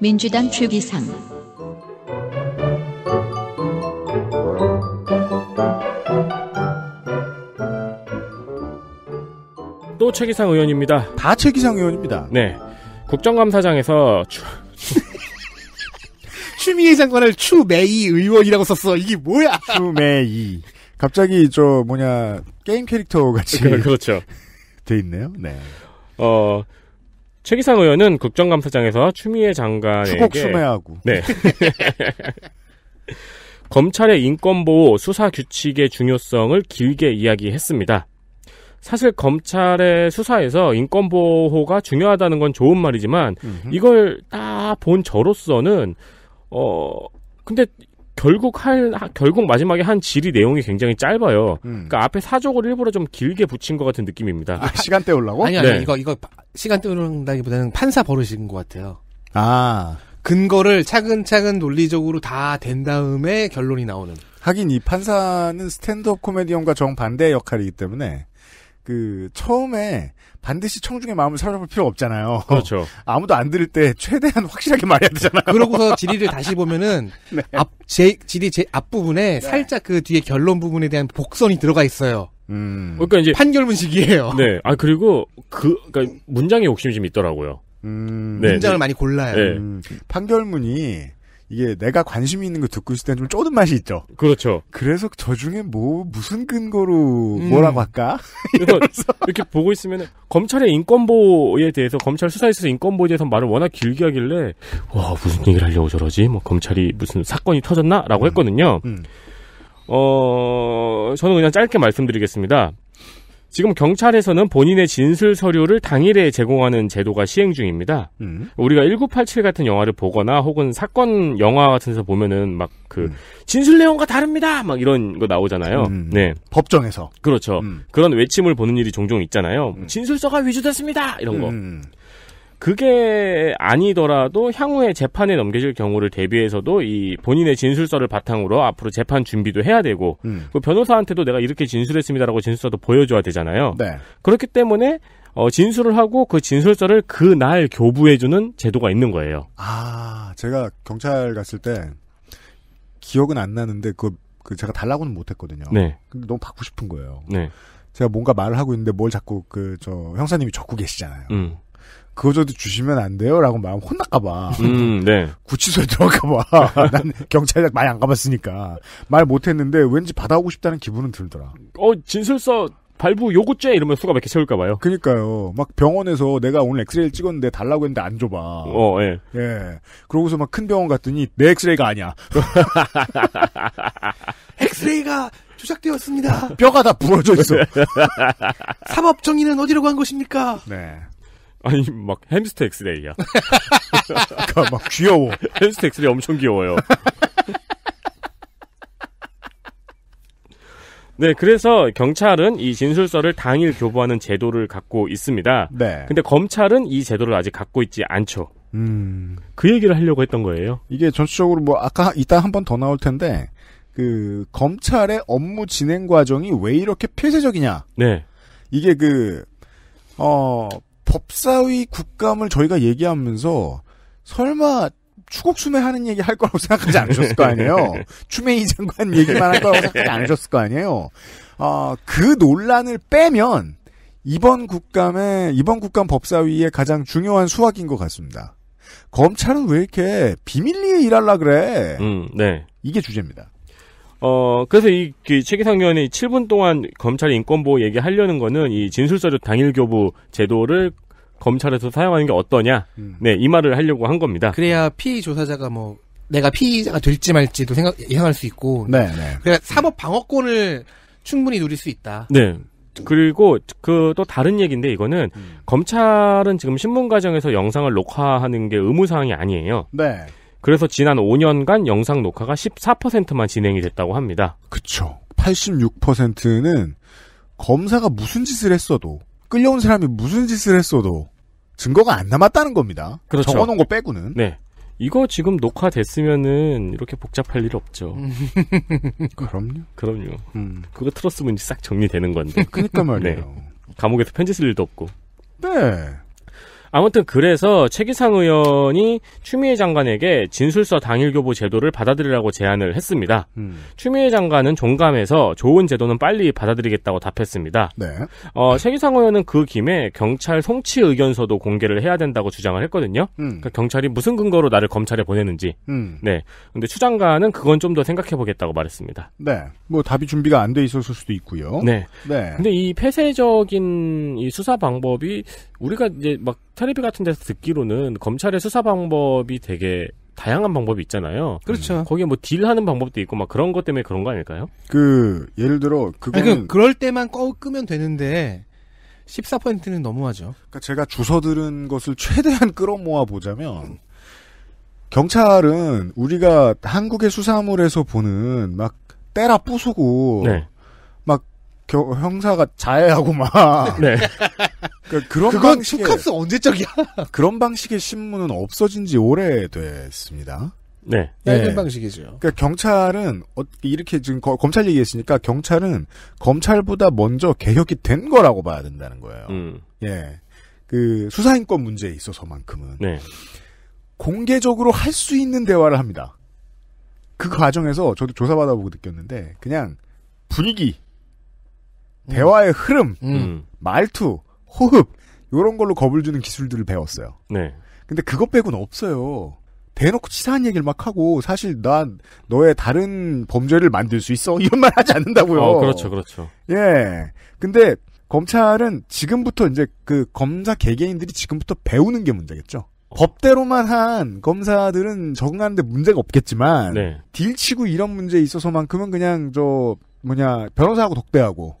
민주당 추기상 또 최기상 의원입니다. 다 최기상 의원입니다. 네. 국정감사장에서 추... 추미애 장관을 추메이 의원이라고 썼어. 이게 뭐야? 추메이 갑자기 저 뭐냐 게임 캐릭터 같이 그, 렇죠돼 있네요. 네. 어 최기상 의원은 국정감사장에서 추미애 장관에게 추곡수매하고 네. 검찰의 인권보호 수사 규칙의 중요성을 길게 이야기했습니다. 사실 검찰의 수사에서 인권보호가 중요하다는 건 좋은 말이지만 이걸 딱 본 저로서는 어 근데 결국 할 결국 마지막에 한질의 내용이 굉장히 짧아요. 음. 그러니까 앞에 사족을 일부러 좀 길게 붙인 것 같은 느낌입니다. 아, 시간 때우려고? 아니 아니 네. 이거 이거 시간 때우는다기보다는 판사 버릇인 것 같아요. 아 근거를 차근차근 논리적으로 다 된 다음에 결론이 나오는. 하긴 이 판사는 스탠드업 코미디언과 정반대의 역할이기 때문에 그 처음에 반드시 청중의 마음을 사로잡을 필요 없잖아요. 그렇죠. 아무도 안 들을 때 최대한 확실하게 말해야 되잖아요. 그러고서 지리를 다시 보면은 네. 앞제 지리 제앞 부분에 네. 살짝 그 뒤에 결론 부분에 대한 복선이 들어가 있어요. 음. 그러니까 이제 판결문식이에요. 네. 아 그리고 그 그러니까 문장에 욕심이 좀 있더라고요. 음. 네. 문장을 네. 많이 골라요. 네. 음. 판결문이 이게 내가 관심 있는 거 듣고 있을 땐 좀 쪼든 맛이 있죠. 그렇죠. 그래서 저 중에 뭐 무슨 근거로 음. 뭐라고 할까? 그래서 이렇게 보고 있으면 검찰의 인권보호에 대해서 검찰 수사에 있어서 인권보호에 대해서 말을 워낙 길게 하길래 와 무슨 얘기를 하려고 저러지? 뭐 검찰이 무슨 사건이 터졌나?라고 음. 했거든요. 음. 음. 어 저는 그냥 짧게 말씀드리겠습니다. 지금 경찰에서는 본인의 진술 서류를 당일에 제공하는 제도가 시행 중입니다. 음. 우리가 1987 같은 영화를 보거나 혹은 사건 영화 같은 데서 보면은 막그 음. 진술 내용과 다릅니다. 막 이런 거 나오잖아요. 음. 네. 법정에서. 그렇죠. 음. 그런 외침을 보는 일이 종종 있잖아요. 음. 진술서가 위조됐습니다. 이런 거. 음. 그게 아니더라도 향후에 재판에 넘겨질 경우를 대비해서도 이 본인의 진술서를 바탕으로 앞으로 재판 준비도 해야 되고 음. 그 변호사한테도 내가 이렇게 진술했습니다라고 진술서도 보여줘야 되잖아요. 네. 그렇기 때문에 어, 진술을 하고 그 진술서를 그날 교부해주는 제도가 있는 거예요. 아, 제가 경찰 갔을 때 기억은 안 나는데 그, 그 제가 달라고는 못했거든요. 네. 근데 너무 받고 싶은 거예요. 네. 제가 뭔가 말을 하고 있는데 뭘 자꾸 그 저 형사님이 적고 계시잖아요. 음. 그거 저도 주시면 안 돼요? 라고 마음 면 혼날까봐. 음, 네. 구치소에 들어갈까봐. 난 경찰에 많이 안 가봤으니까. 말 못했는데 왠지 받아오고 싶다는 기분은 들더라. 어, 진술서 발부 요구죄 이러면 수가 몇 개 채울까봐요. 그니까요. 막 병원에서 내가 오늘 엑스레이를 찍었는데 달라고 했는데 안 줘봐. 어, 예. 예. 그러고서 막 큰 병원 갔더니 내 엑스레이가 아니야. 엑스레이가 조작되었습니다. 뼈가 다 부러져 있어. 사법정의는 어디로 간 것입니까? 네. 아니 막 햄스터 엑스레이야. 그러니까 막 귀여워. 햄스터 엑스레이 엄청 귀여워요. 네, 그래서 경찰은 이 진술서를 당일 교부하는 제도를 갖고 있습니다. 네. 근데 검찰은 이 제도를 아직 갖고 있지 않죠. 음. 그 얘기를 하려고 했던 거예요. 이게 전체적으로 뭐 아까 이따 한 번 더 나올 텐데 그 검찰의 업무 진행 과정이 왜 이렇게 폐쇄적이냐. 네. 이게 그 어, 법사위 국감을 저희가 얘기하면서 설마 추곡수매 하는 얘기 할 거라고 생각하지 않으셨을 거 아니에요. 추메이 장관 얘기만 할 거라고 생각하지 않으셨을 거 아니에요. 아, 그 논란을 빼면 이번 국감에 이번 국감 법사위의 가장 중요한 수확인 것 같습니다. 검찰은 왜 이렇게 비밀리에 일하려 그래? 음, 네. 이게 주제입니다. 어, 그래서 이, 그, 최기상 의원이 7분 동안 검찰 인권보호 얘기하려는 거는 이진술서적 당일교부 제도를 검찰에서 사용하는 게 어떠냐. 음. 네, 이 말을 하려고 한 겁니다. 그래야 피의 조사자가 뭐, 내가 피의자가 될지 말지도 생각, 예상할 수 있고. 네, 네. 그래야 사법 방어권을 충분히 누릴 수 있다. 네. 그리고 그 또 다른 얘기인데 이거는 음. 검찰은 지금 신문 과정에서 영상을 녹화하는 게 의무 사항이 아니에요. 네. 그래서 지난 5년간 영상 녹화가 14%만 진행이 됐다고 합니다. 그쵸. 86%는 검사가 무슨 짓을 했어도 끌려온 사람이 무슨 짓을 했어도 증거가 안 남았다는 겁니다. 그렇죠. 적어놓은 거 빼고는. 네. 이거 지금 녹화됐으면은 이렇게 복잡할 일 없죠. 그럼요. 그럼요. 음. 그거 틀었으면 싹 정리되는 건데. 그니까 말이에요. 네. 감옥에서 편지 쓸 일도 없고. 네. 아무튼 그래서 최기상 의원이 추미애 장관에게 진술서 당일 교부 제도를 받아들이라고 제안을 했습니다. 음. 추미애 장관은 종감해서 좋은 제도는 빨리 받아들이겠다고 답했습니다. 네. 어, 최기상 의원은 그 김에 경찰 송치 의견서도 공개를 해야 된다고 주장을 했거든요. 음. 그러니까 경찰이 무슨 근거로 나를 검찰에 보내는지. 음. 네. 근데 추 장관은 그건 좀 더 생각해 보겠다고 말했습니다. 네. 뭐 답이 준비가 안 돼 있었을 수도 있고요. 네. 네. 근데 이 폐쇄적인 이 수사 방법이 우리가 이제 막테레비 같은 데서 듣기로는 검찰의 수사 방법이 되게 다양한 방법이 있잖아요. 그렇죠. 음. 거기에 뭐 딜하는 방법도 있고 막 그런 것 때문에 그런 거 아닐까요? 그 예를 들어 그거는 그러니까 그럴 때만 꺼 끄면 되는데 14%는 너무하죠. 그러니까 제가 주워 들은 것을 최대한 끌어모아 보자면 경찰은 우리가 한국의 수사물에서 보는 막 때라 부수고 네. 겨, 형사가 자해하고 막. 네. 그러니까 그런 그건 방식의, 카스 언제적이야? 그런 방식의 신문은 없어진 지 오래됐습니다. 네. 짧은 네. 네. 네. 방식이죠. 그러니까 경찰은 어, 이렇게 지금 검찰 얘기했으니까 경찰은 검찰보다 먼저 개혁이 된 거라고 봐야 된다는 거예요. 음. 예. 그 수사인권 문제에 있어서만큼은 네. 공개적으로 할 수 있는 대화를 합니다. 그 과정에서 저도 조사받아보고 느꼈는데 그냥 분위기 대화의 흐름, 음. 음. 말투, 호흡 이런 걸로 겁을 주는 기술들을 배웠어요. 네. 근데 그것 빼고는 없어요. 대놓고 치사한 얘기를 막 하고 사실 난 너의 다른 범죄를 만들 수 있어 이런 말 하지 않는다고요. 어, 그렇죠, 그렇죠. 예. 근데 검찰은 지금부터 이제 그 검사 개개인들이 지금부터 배우는 게 문제겠죠. 법대로만 한 검사들은 적응하는데 문제가 없겠지만 네. 딜치고 이런 문제에 있어서만큼은 그냥 저 뭐냐 변호사하고 독대하고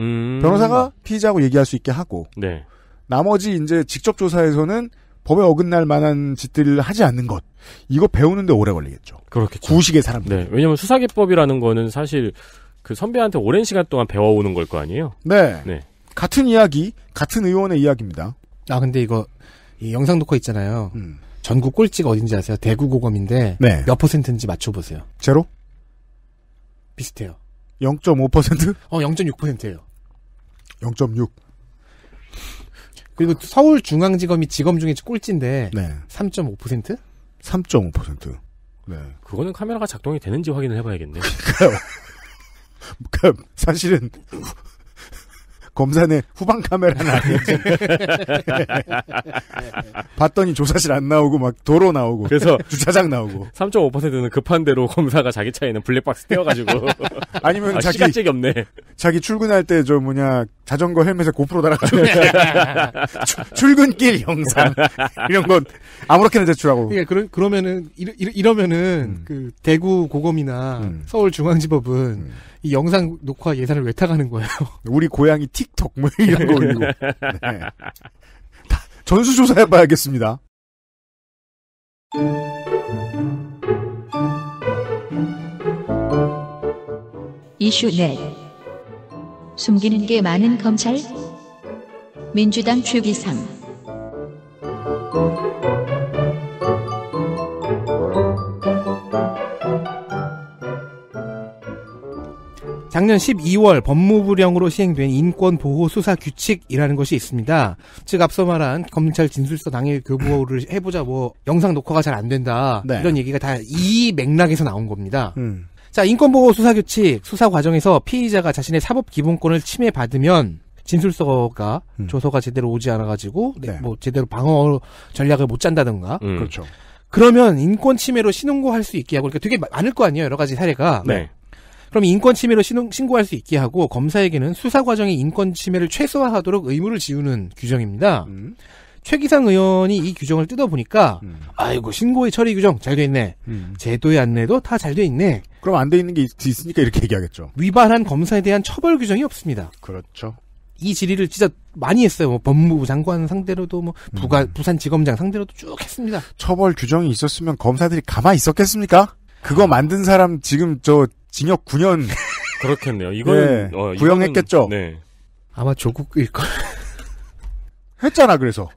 음. 변호사가 피의자하고 얘기할 수 있게 하고 네. 나머지 이제 직접 조사에서는 법에 어긋날 만한 짓들을 하지 않는 것 이거 배우는데 오래 걸리겠죠. 그렇겠 구식의 사람들. 네. 왜냐하면 수사기법이라는 거는 사실 그 선배한테 오랜 시간 동안 배워오는 걸 거 아니에요. 네. 네. 같은 이야기, 같은 의원의 이야기입니다. 아 근데 이거 이 영상 녹화 있잖아요. 음. 전국 꼴찌가 어딘지 아세요? 대구고검인데 네. 몇 퍼센트인지 맞춰보세요. 제로? 비슷해요. 0.5%? 어, 0.6%예요. 0.6. 그리고 서울중앙지검이 지검 중에 꼴찌인데 네. 3.5%? 3.5%. 네. 그거는 카메라가 작동이 되는지 확인을 해봐야겠네. 그러니까 사실은 검사는 후방 카메라는 아니지. 봤더니 조사실 안 나오고 막 도로 나오고 그래서 주차장 나오고 3.5%는 급한 대로 검사가 자기 차에는 블랙박스 떼어가지고 아니면 아, 자기 시간책이 없네. 자기 출근할 때 저 뭐냐 자전거 헬멧에 고프로 달아가지고 출근길 영상 이런 건 아무렇게나 제출하고. 그러 예, 그러, 그러면은 이러, 이러, 이러면은 음. 그 대구 고검이나 음. 서울 중앙지법은 음. 이 영상 녹화 예산을 왜 타가는 거예요? 우리 고양이 틱톡 뭐 이런 거 올리고 네. 전수조사해봐야겠습니다. 이슈 넷 숨기는 게 많은 검찰 민주당 추기상 작년 12월 법무부령으로 시행된 인권보호수사 규칙이라는 것이 있습니다. 즉 앞서 말한 검찰 진술서 당일 교부를 해보자 뭐 영상 녹화가 잘 안 된다 네. 이런 얘기가 다 이 맥락에서 나온 겁니다. 음. 자 인권보호 수사 규칙 수사 과정에서 피의자가 자신의 사법 기본권을 침해받으면 진술서가 음. 조서가 제대로 오지 않아가지고 네. 뭐 제대로 방어 전략을 못 짠다든가 음. 그렇죠. 그러면 인권 침해로 신고할 수 있게 하고 그러니까 되게 많을 거 아니에요 여러 가지 사례가 네. 그럼 인권 침해로 신고할 수 있게 하고 검사에게는 수사 과정의 인권 침해를 최소화하도록 의무를 지우는 규정입니다. 음. 최기상 의원이 이 규정을 뜯어보니까 음. 아이고 신고의 처리 규정 잘 돼 있네. 음. 제도의 안내도 다 잘 돼 있네. 그럼 안 돼 있는 게 있, 으니까 이렇게 얘기하겠죠. 위반한 검사에 대한 처벌 규정이 없습니다. 그렇죠. 이 질의를 진짜 많이 했어요. 뭐 법무부 장관 상대로도 뭐 부가, 음. 부산지검장 상대로도 쭉 했습니다. 처벌 규정이 있었으면 검사들이 가만히 있었겠습니까? 그거 아. 만든 사람 지금 저 징역 9년. 그렇겠네요. 이거는 네, 어, 구형했겠죠. 네. 아마 조국일 걸. 했잖아 그래서.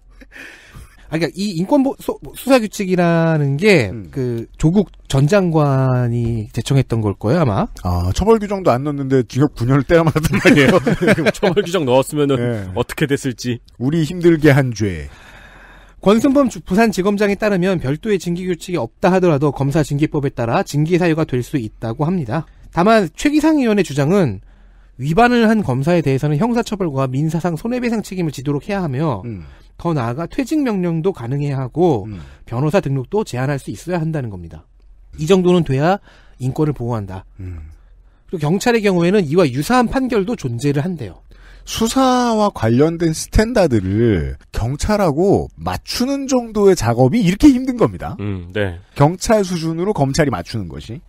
아, 그니까, 이 인권보, 수사규칙이라는 게, 음. 그, 조국 전 장관이 제청했던 걸 거예요, 아마? 아, 처벌 규정도 안 넣었는데 징역 9년을 때려 맞았단 말이에요. 처벌 규정 넣었으면은, 네. 어떻게 됐을지. 우리 힘들게 한 죄. 권순범 부산지검장에 따르면 별도의 징계 규칙이 없다 하더라도 검사 징계법에 따라 징계 사유가 될 수 있다고 합니다. 다만 최기상 의원의 주장은 위반을 한 검사에 대해서는 형사처벌과 민사상 손해배상 책임을 지도록 해야 하며 음. 더 나아가 퇴직 명령도 가능해야 하고 음. 변호사 등록도 제한할 수 있어야 한다는 겁니다. 이 정도는 돼야 인권을 보호한다. 음. 그리고 경찰의 경우에는 이와 유사한 판결도 존재를 한대요. 수사와 관련된 스탠다드를 경찰하고 맞추는 정도의 작업이 이렇게 힘든 겁니다. 음, 네. 경찰 수준으로 검찰이 맞추는 것이.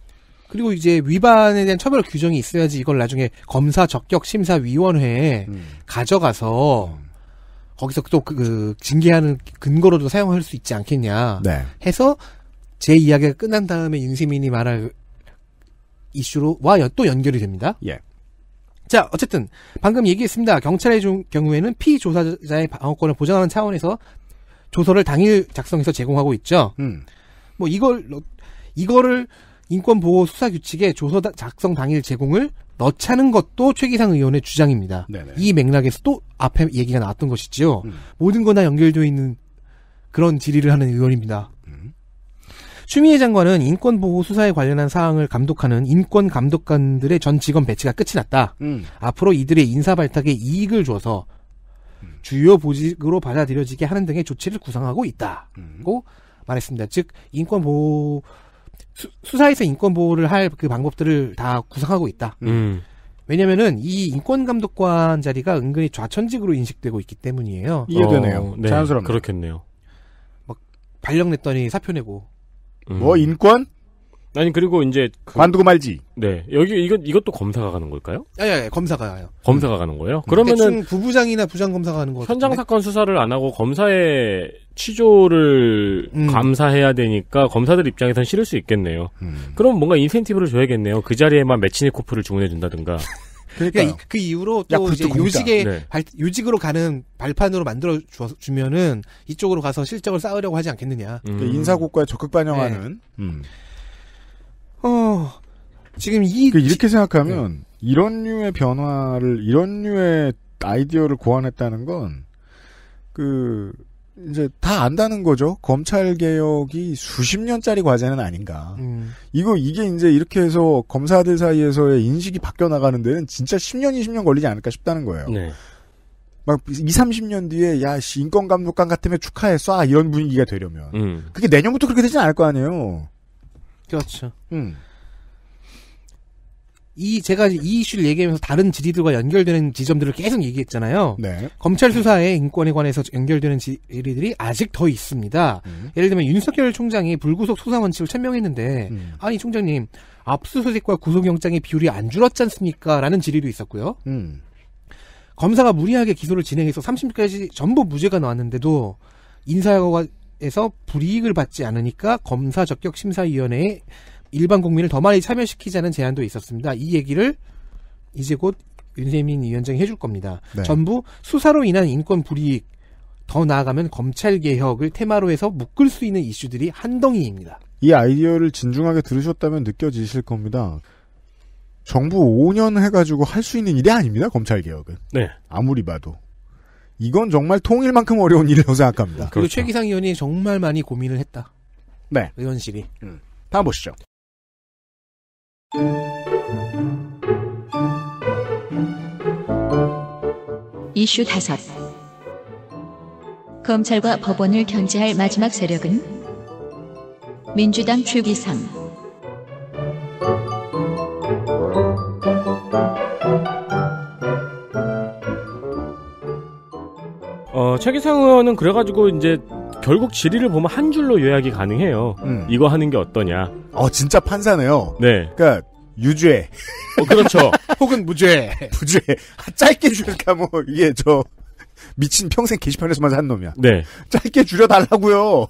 그리고 이제 위반에 대한 처벌 규정이 있어야지 이걸 나중에 검사 적격 심사 위원회에 음. 가져가서 음. 거기서 또그 그 징계하는 근거로도 사용할 수 있지 않겠냐 네. 해서 제 이야기가 끝난 다음에 윤세민이 말할 이슈로와 또 연결이 됩니다. 예. 자, 어쨌든 방금 얘기했습니다. 경찰의 경우에는 피조사자의 방어권을 보장하는 차원에서 조서를 당일 작성해서 제공하고 있죠. 음. 뭐 이걸 이거를 인권보호 수사 규칙에 조서 작성 당일 제공을 넣자는 것도 최기상 의원의 주장입니다. 네네. 이 맥락에서 또 앞에 얘기가 나왔던 것이지요. 음. 모든 거나 연결되어 있는 그런 질의를 하는 의원입니다. 음. 추미애 장관은 인권보호 수사에 관련한 사항을 감독하는 인권 감독관들의 전 직원 배치가 끝이 났다. 음. 앞으로 이들의 인사 발탁에 이익을 줘서 주요 보직으로 받아들여지게 하는 등의 조치를 구상하고 있다고 음. 말했습니다. 즉 인권보호 수, 사에서 인권보호를 할 그 방법들을 다 구상하고 있다. 음. 음. 왜냐면은 이 인권감독관 자리가 은근히 좌천직으로 인식되고 있기 때문이에요. 이해되네요. 어, 네, 자연스럽게 그렇겠네요. 막 발령 냈더니 사표 내고 음. 뭐 인권? 아니 그리고 이제 그, 관두고 말지. 네 여기 이건 이것도 검사가 가는 걸까요? 아예 검사가 가요. 검사가 음. 가는 거예요? 그러면은 부부장이나 부장 검사가 가는 거. 현장 사건 수사를 안 하고 검사의 취조를 음. 감사해야 되니까 검사들 입장에선 싫을 수 있겠네요. 음. 그럼 뭔가 인센티브를 줘야겠네요. 그 자리에만 매치니 코프를 주문해 준다든가. 그러니까 그 이후로 또 이제 요직에 네. 발, 요직으로 가는 발판으로 만들어 주면은 이쪽으로 가서 실적을 쌓으려고 하지 않겠느냐. 음. 그 인사고과에 적극 반영하는. 네. 음. 어 지금 이그 이렇게 생각하면 네. 이런 류의 변화를 이런 류의 아이디어를 고안했다는 건그 이제 다 안다는 거죠. 검찰 개혁이 수십 년짜리 과제는 아닌가. 음. 이거 이게 이제 이렇게 해서 검사들 사이에서의 인식이 바뀌어 나가는 데는 진짜 10년 20년 걸리지 않을까 싶다는 거예요. 네. 막 2, 30년 뒤에 야 씨, 인권 감독관 같으면 축하해 쏴 이런 분위기가 되려면 음. 그게 내년부터 그렇게 되진 않을 거 아니에요. 그렇죠. 음. 이 제가 이 이슈를 얘기하면서 다른 질의들과 연결되는 지점들을 계속 얘기했잖아요. 네. 검찰 수사에 인권에 관해서 연결되는 질의들이 아직 더 있습니다. 음. 예를 들면 윤석열 총장이 불구속 수사 원칙을 천명했는데 음. 아니 총장님 압수수색과 구속영장의 비율이 안 줄었지 않습니까? 라는 질의도 있었고요. 음. 검사가 무리하게 기소를 진행해서 30일까지 전부 무죄가 나왔는데도 인사에서 불이익을 받지 않으니까 검사 적격 심사위원회에 일반 국민을 더 많이 참여시키자는 제안도 있었습니다. 이 얘기를 이제 곧 윤세민 위원장이 해줄 겁니다. 네. 전부 수사로 인한 인권 불이익, 더 나아가면 검찰 개혁을 테마로 해서 묶을 수 있는 이슈들이 한덩이입니다. 이 아이디어를 진중하게 들으셨다면 느껴지실 겁니다. 정부 5년 해가지고 할 수 있는 일이 아닙니다. 검찰 개혁은. 네. 아무리 봐도. 이건 정말 통일만큼 어려운 일이라고 생각합니다. 그리고 그렇죠. 최기상 의원이 정말 많이 고민을 했다. 네. 의원실이. 음. 다음 보시죠. 이슈 5 검찰과 법원을 견제할 마지막 세력은 민주당 출기상 어, 최기상 의원은 그래가지고 이제 결국 질의를 보면 한 줄로 요약이 가능해요. 음. 이거 하는 게 어떠냐. 어, 진짜 판사네요. 네. 그니까, 러 유죄. 어, 그렇죠. 혹은 무죄. 무죄 아, 짧게 줄까, 뭐, 이게 저, 미친 평생 게시판에서만 산 놈이야. 네. 짧게 줄여달라고요.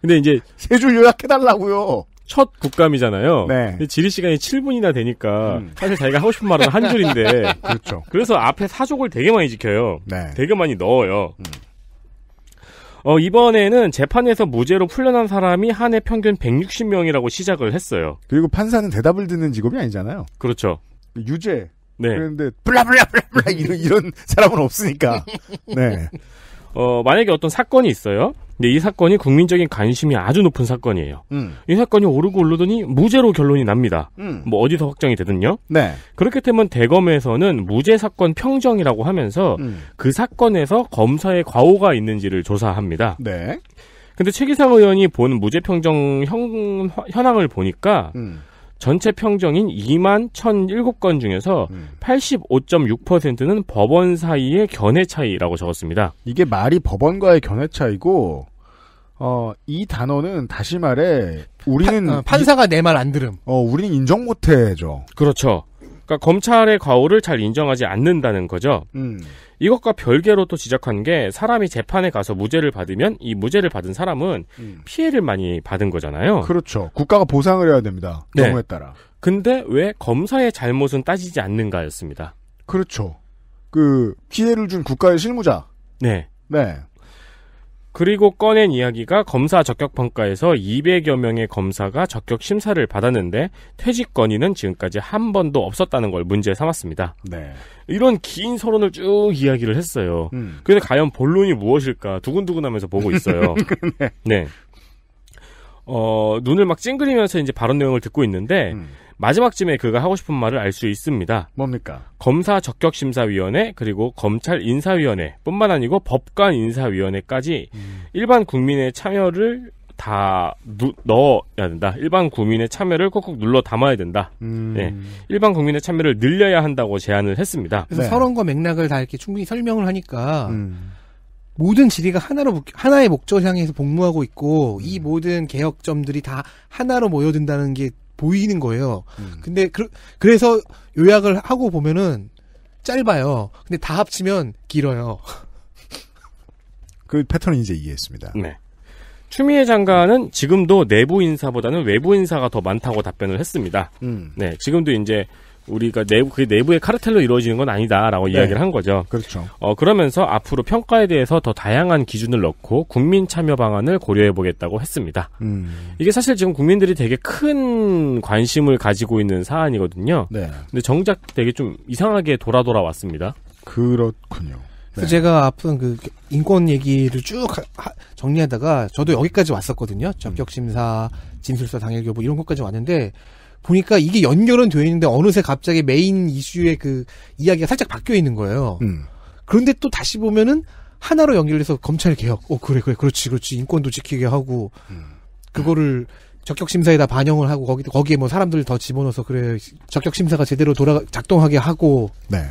근데 이제. 세 줄 요약해달라고요. 첫 국감이잖아요. 네. 질의 시간이 7분이나 되니까 음. 사실 자기가 하고 싶은 말은 한 줄인데. 그렇죠. 그래서 앞에 사족을 되게 많이 지켜요. 네. 되게 많이 넣어요. 음. 어, 이번에는 재판에서 무죄로 풀려난 사람이 한 해 평균 160명이라고 시작을 했어요. 그리고 판사는 대답을 듣는 직업이 아니잖아요. 그렇죠. 유죄. 네. 그런데 블라블라블라블라 이런, 이런 사람은 없으니까. 네. 어, 만약에 어떤 사건이 있어요. 근데 이 사건이 국민적인 관심이 아주 높은 사건이에요. 음. 이 사건이 오르고 오르더니 무죄로 결론이 납니다. 음. 뭐 어디서 확정이 되든요. 네. 그렇게 되면 대검에서는 무죄 사건 평정이라고 하면서 음. 그 사건에서 검사의 과오가 있는지를 조사합니다. 네. 근데 최기상 의원이 본 무죄 평정 현황을 보니까 음. 전체 평정인 2만 1,007건 중에서 음. 85.6%는 법원 사이의 견해 차이라고 적었습니다. 이게 말이 법원과의 견해 차이고 어, 이 단어는 다시 말해 우리는 파, 어, 판사가 내 말 안 들음. 어, 우리는 인정 못 해죠. 그렇죠. 그러니까 검찰의 과오를 잘 인정하지 않는다는 거죠. 음. 이것과 별개로 또 지적한 게 사람이 재판에 가서 무죄를 받으면 이 무죄를 받은 사람은 음. 피해를 많이 받은 거잖아요. 그렇죠. 국가가 보상을 해야 됩니다. 네. 경우에 따라. 근데 왜 검사의 잘못은 따지지 않는가였습니다. 그렇죠. 그 피해를 준 국가의 실무자. 네. 네. 그리고 꺼낸 이야기가 검사 적격평가에서 200여 명의 검사가 적격 심사를 받았는데 퇴직 건의는 지금까지 한 번도 없었다는 걸 문제 삼았습니다. 네. 이런 긴 서론을 쭉 이야기를 했어요. 음. 그런데 과연 본론이 무엇일까 두근두근하면서 보고 있어요. 네. 네. 어, 눈을 막 찡그리면서 이제 발언 내용을 듣고 있는데 음. 마지막쯤에 그가 하고 싶은 말을 알 수 있습니다. 뭡니까? 검사 적격심사위원회 그리고 검찰 인사위원회 뿐만 아니고 법관 인사위원회까지 음. 일반 국민의 참여를 다 누, 넣어야 된다. 일반 국민의 참여를 꼭꼭 눌러 담아야 된다. 음. 네. 일반 국민의 참여를 늘려야 한다고 제안을 했습니다. 그래서 네. 서론과 맥락을 다 이렇게 충분히 설명을 하니까 음. 모든 지리가 하나로 하나의 목적을 향해서 복무하고 있고 이 모든 개혁점들이 다 하나로 모여든다는 게 보이는 거예요. 음. 근데 그, 그래서 요약을 하고 보면은 짧아요. 근데 다 합치면 길어요. 그 패턴은 이제 이해했습니다. 네. 추미애 장관은 지금도 내부 인사보다는 외부 인사가 더 많다고 답변을 했습니다. 음. 네, 지금도 이제 우리가 내부 그 내부의 카르텔로 이루어지는 건 아니다라고 네. 이야기를 한 거죠. 그렇죠. 어 그러면서 앞으로 평가에 대해서 더 다양한 기준을 넣고 국민 참여 방안을 고려해 보겠다고 했습니다. 음. 이게 사실 지금 국민들이 되게 큰 관심을 가지고 있는 사안이거든요. 네. 근데 정작 되게 좀 이상하게 돌아 돌아왔습니다. 그렇군요. 네. 제가 앞선 그 인권 얘기를 쭉 하, 정리하다가 저도 여기까지 왔었거든요. 적격심사, 진술서 당일교부 이런 것까지 왔는데 보니까 이게 연결은 되어 있는데 어느새 갑자기 메인 이슈의 그 이야기가 살짝 바뀌어 있는 거예요. 음. 그런데 또 다시 보면은 하나로 연결돼서 검찰 개혁. 어 그래 그래 그렇지 그렇지 인권도 지키게 하고 음. 그거를 적격 심사에 다 반영을 하고 거기 거기에 뭐 사람들 더 집어넣어서 그래 적격 심사가 제대로 돌아 작동하게 하고. 네.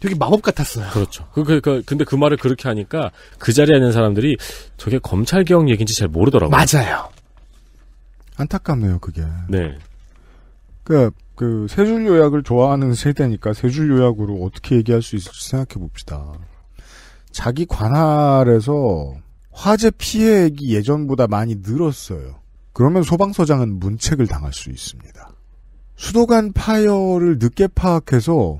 되게 마법 같았어요. 그렇죠. 그, 그, 그, 근데 그 말을 그렇게 하니까 그 자리에 있는 사람들이 저게 검찰개혁 얘기인지 잘 모르더라고요. 맞아요. 안타깝네요, 그게. 네. 그세줄 그러니까 그 요약을 좋아하는 세대니까 세 줄 요약으로 어떻게 얘기할 수 있을지 생각해 봅시다. 자기 관할에서 화재 피해액이 예전보다 많이 늘었어요. 그러면 소방서장은 문책을 당할 수 있습니다. 수도관 파열을 늦게 파악해서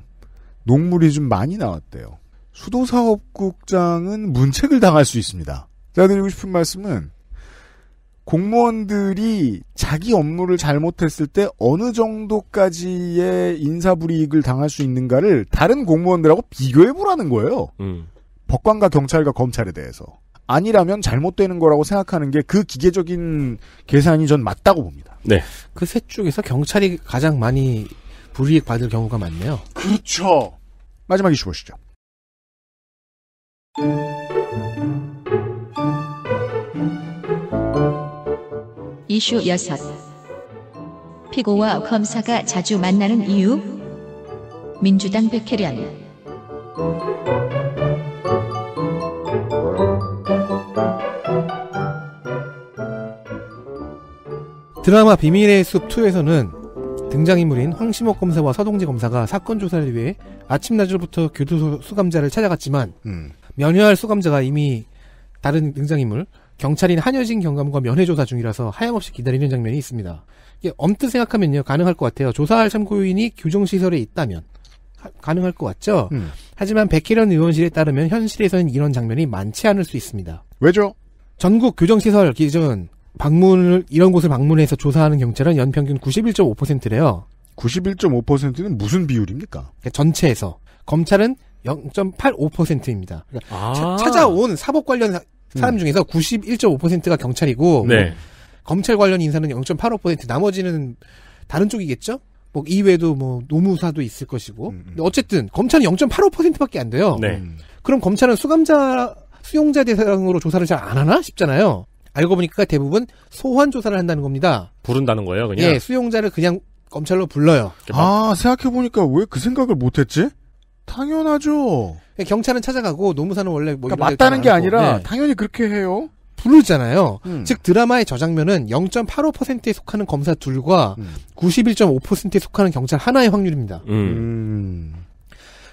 녹물이좀 많이 나왔대요. 수도사업국장은 문책을 당할 수 있습니다. 제가 드리고 싶은 말씀은 공무원들이 자기 업무를 잘못했을 때 어느 정도까지의 인사불이익을 당할 수 있는가를 다른 공무원들하고 비교해보라는 거예요. 음. 법관과 경찰과 검찰에 대해서. 아니라면 잘못되는 거라고 생각하는 게 그 기계적인 계산이 전 맞다고 봅니다. 네. 그 셋 중에서 경찰이 가장 많이 불이익 받을 경우가 많네요. 그렇죠. 마지막 이슈 보시죠. 이슈 6. 피고와 검사가 자주 만나는 이유? 민주당 백혜련 드라마 비밀의 숲2에서는 등장인물인 황시목 검사와 서동지 검사가 사건 조사를 위해 아침낮으로부터 교도소 수감자를 찾아갔지만 음. 면회할 수감자가 이미 다른 등장인물 경찰인 한여진 경감과 면회조사 중이라서 하염없이 기다리는 장면이 있습니다. 이게 엄뜻 생각하면요, 가능할 것 같아요. 조사할 참고인이 교정시설에 있다면. 가능할 것 같죠? 음. 하지만 백혜련 의원실에 따르면 현실에서는 이런 장면이 많지 않을 수 있습니다. 왜죠? 전국 교정시설 기준 방문을, 이런 곳을 방문해서 조사하는 경찰은 연평균 91.5%래요. 91.5%는 무슨 비율입니까? 그러니까 전체에서. 검찰은 0.85%입니다. 그러니까 아. 찾아온 사법 관련 사람 음. 중에서 91.5%가 경찰이고 뭐 네. 검찰 관련 인사는 0.85% 나머지는 다른 쪽이겠죠? 뭐 이외에도 뭐 노무사도 있을 것이고 음. 음. 어쨌든 검찰은 0.85%밖에 안 돼요. 네. 음. 그럼 검찰은 수감자 수용자 대상으로 조사를 잘 안 하나 싶잖아요. 알고 보니까 대부분 소환 조사를 한다는 겁니다. 부른다는 거예요, 그냥. 예, 수용자를 그냥 검찰로 불러요. 아 생각해 보니까 왜 그 생각을 못했지? 당연하죠. 예, 경찰은 찾아가고 노무사는 원래 뭐 그러니까 맞다는 게 아니라 네. 당연히 그렇게 해요. 부르잖아요. 음. 즉 드라마의 저장면은 0.85%에 속하는 검사 둘과 음. 91.5%에 속하는 경찰 하나의 확률입니다. 음. 음.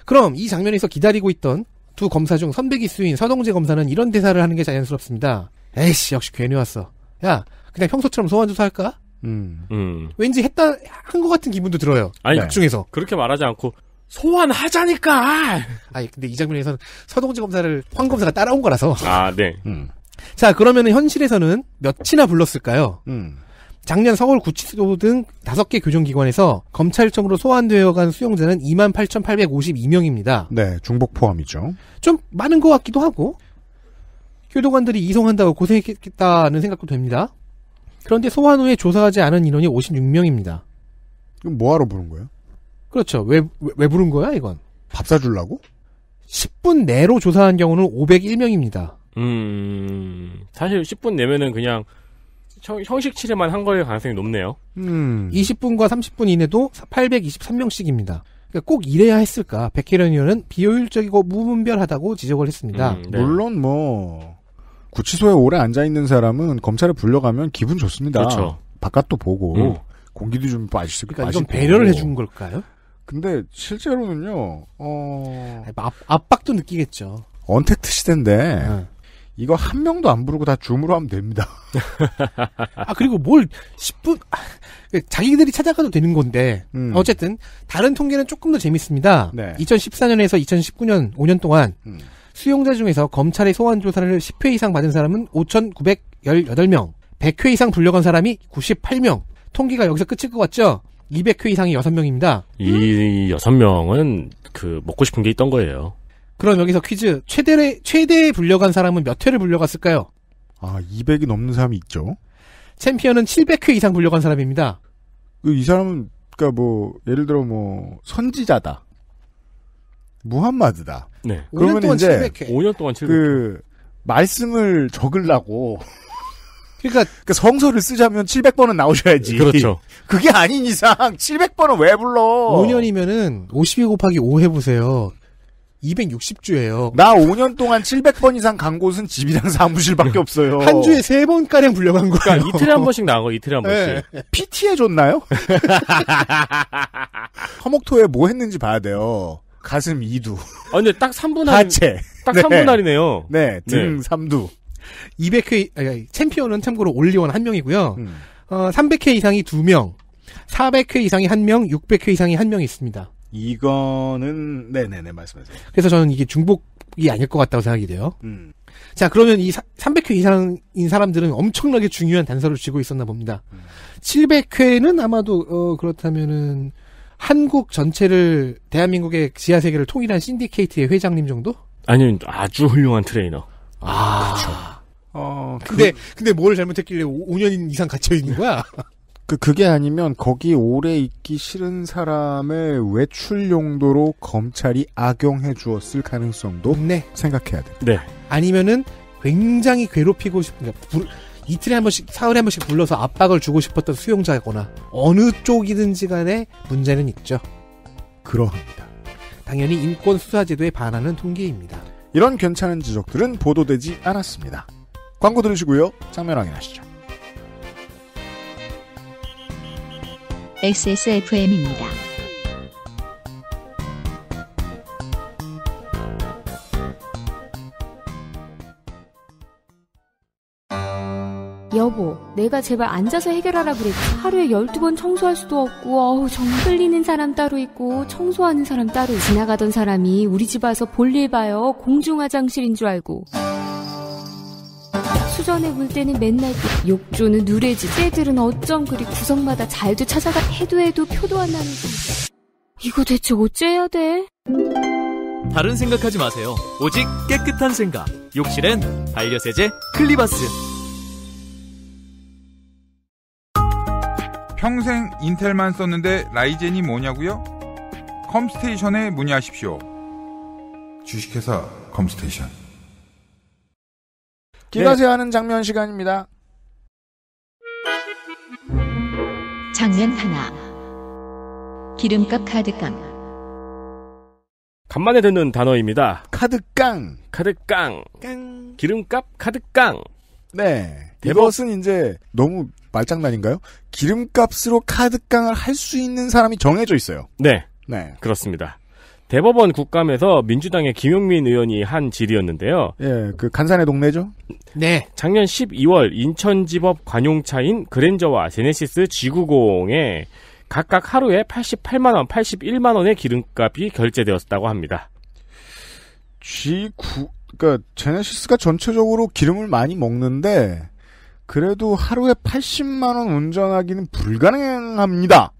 그럼 이 장면에서 기다리고 있던 두 검사 중 선배 기수인 서동재 검사는 이런 대사를 하는 게 자연스럽습니다. 에이씨 역시 괜히 왔어. 야 그냥 평소처럼 소환 조사할까? 음. 음. 왠지 했다 한 것 같은 기분도 들어요. 아니 네. 중에서 그렇게 말하지 않고 소환하자니까. 아니 근데 이 장면에서는 서동지 검사를 황 검사가 따라온 거라서. 아 네. 음. 자 그러면은 현실에서는 몇이나 불렀을까요? 음. 작년 서울구치소 등 다섯 개 교정기관에서 검찰청으로 소환되어 간 수용자는 28,852명입니다. 네, 중복 포함이죠. 좀 많은 것 같기도 하고, 교도관들이 이송한다고 고생했겠다는 생각도 됩니다. 그런데 소환 후에 조사하지 않은 인원이 56명입니다. 그럼 뭐하러 부른 거예요? 그렇죠. 왜, 왜, 왜 부른 거야, 이건? 밥 사주려고? 10분 내로 조사한 경우는 501명입니다. 음, 사실 10분 내면은 그냥 형, 식치료만한 거일 가능성이 높네요. 음. 20분과 30분 이내도 823명씩입니다. 그러니까 꼭 이래야 했을까? 백혜련 의원은 비효율적이고 무분별하다고 지적을 했습니다. 음, 네. 물론 뭐 구치소에 오래 앉아 있는 사람은 검찰에 불려가면 기분 좋습니다. 그렇죠. 바깥도 보고 음. 공기도 좀 마시고. 그러니까 이건 배려를 해준 걸까요? 근데 실제로는요. 어... 뭐 압, 압박도 느끼겠죠. 언택트 시대인데 응. 네. 이거 한 명도 안 부르고 다 줌으로 하면 됩니다. 아 그리고 뭘 10분 아, 그 자기들이 찾아가도 되는 건데 음. 어쨌든 다른 통계는 조금 더 재밌습니다. 네. 2014년에서 2019년 5년 동안 음. 수용자 중에서 검찰의 소환 조사를 10회 이상 받은 사람은 5,918명, 100회 이상 불려간 사람이 98명. 통계가 여기서 끝일 것 같죠? 200회 이상이 6명입니다. 이 6명은 그 먹고 싶은 게 있던 거예요. 그럼 여기서 퀴즈. 최대의 최대에 불려간 사람은 몇 회를 불려갔을까요? 아, 200이 넘는 사람이 있죠. 챔피언은 700회 이상 불려간 사람입니다. 그, 이 사람은 그니까뭐 예를 들어 뭐 선지자다. 무함마드다. 네. 그러면 5년 동안 이제 700회. 5년 동안 700회. 그 말씀을 적으려고 그러니까, 그러니까 성서를 쓰자면 700번은 나오셔야지. 그렇죠. 그게 아닌 이상 700번은 왜 불러? 5년이면은 52 곱하기 5 해보세요. 260주예요. 나 5년 동안 700번 이상 간 곳은 집이랑 사무실밖에 없어요. 한 주에 3번 가량 불려간 그러니까 거예요. 그러니까 이틀에 한 번씩 나가고 이틀에 한 번씩. 네. PT해 줬나요? 허목토에 뭐 했는지 봐야 돼요. 가슴 2두. 아 근데 딱 3분할. 하체. 딱 3분할이네요. 네. 등 3두. 200회 아니, 챔피언은 참고로 올리원 한 명이고요. 음. 어, 300회 이상이 두 명, 400회 이상이 한 명, 600회 이상이 한명 있습니다. 이거는 네네네 말씀하세요. 그래서 저는 이게 중복이 아닐 것 같다고 생각이 돼요. 음. 자 그러면 이 300회 이상인 사람들은 엄청나게 중요한 단서를 쥐고 있었나 봅니다. 음. 700회는 아마도 어, 그렇다면은 한국 전체를 대한민국의 지하 세계를 통일한 신디케이트의 회장님 정도? 아니면 아주 훌륭한 트레이너. 아, 그렇죠. 어, 그 근데, 그, 근데 뭘 잘못했길래 5년 이상 갇혀있는 거야? 그, 그게 아니면 거기 오래 있기 싫은 사람의 외출 용도로 검찰이 악용해 주었을 가능성도 네. 생각해야 돼. 네. 아니면은 굉장히 괴롭히고 싶은, 그러니까 불, 이틀에 한 번씩, 사흘에 한 번씩 불러서 압박을 주고 싶었던 수용자거나 어느 쪽이든지 간에 문제는 있죠. 그러합니다. 당연히 인권 수사제도에 반하는 통계입니다. 이런 괜찮은 지적들은 보도되지 않았습니다. 광고 들으시고요. 장면 확인하시죠. XSFM입니다. 여보, 내가 제발 앉아서 해결하라 그랬지. 하루에 12번 청소할 수도 없고, 어우, 정 끌리는 사람 따로 있고, 청소하는 사람 따로 지나가던 사람이 우리 집 와서 볼일 봐요. 공중화장실인 줄 알고. 수전에 물 때는 맨날 그 욕조는 누래지지 들은 어쩜 그리 구석마다 잘도 찾아가 해도 해도 표도 안 나는지 이거 대체 어째야 돼? 다른 생각하지 마세요 오직 깨끗한 생각 욕실엔 반려세제 클리바스 평생 인텔만 썼는데 라이젠이 뭐냐고요? 컴스테이션에 문의하십시오 주식회사 컴스테이션 기가세하는 장면 시간입니다. 장면 하나. 기름값 카드깡. 간만에 듣는 단어입니다. 카드깡. 카드깡. 깡. 기름값 카드깡. 네. 이것은 이제 너무 말장난인가요? 기름값으로 카드깡을 할 수 있는 사람이 정해져 있어요. 네. 네. 그렇습니다. 대법원 국감에서 민주당의 김용민 의원이 한질의였는데요 예, 그 간산의 동네죠? 네. 작년 12월 인천지법 관용차인 그랜저와 제네시스 G90에 각각 하루에 88만원, 81만원의 기름값이 결제되었다고 합니다. G9, 그니까 제네시스가 전체적으로 기름을 많이 먹는데, 그래도 하루에 80만원 운전하기는 불가능합니다.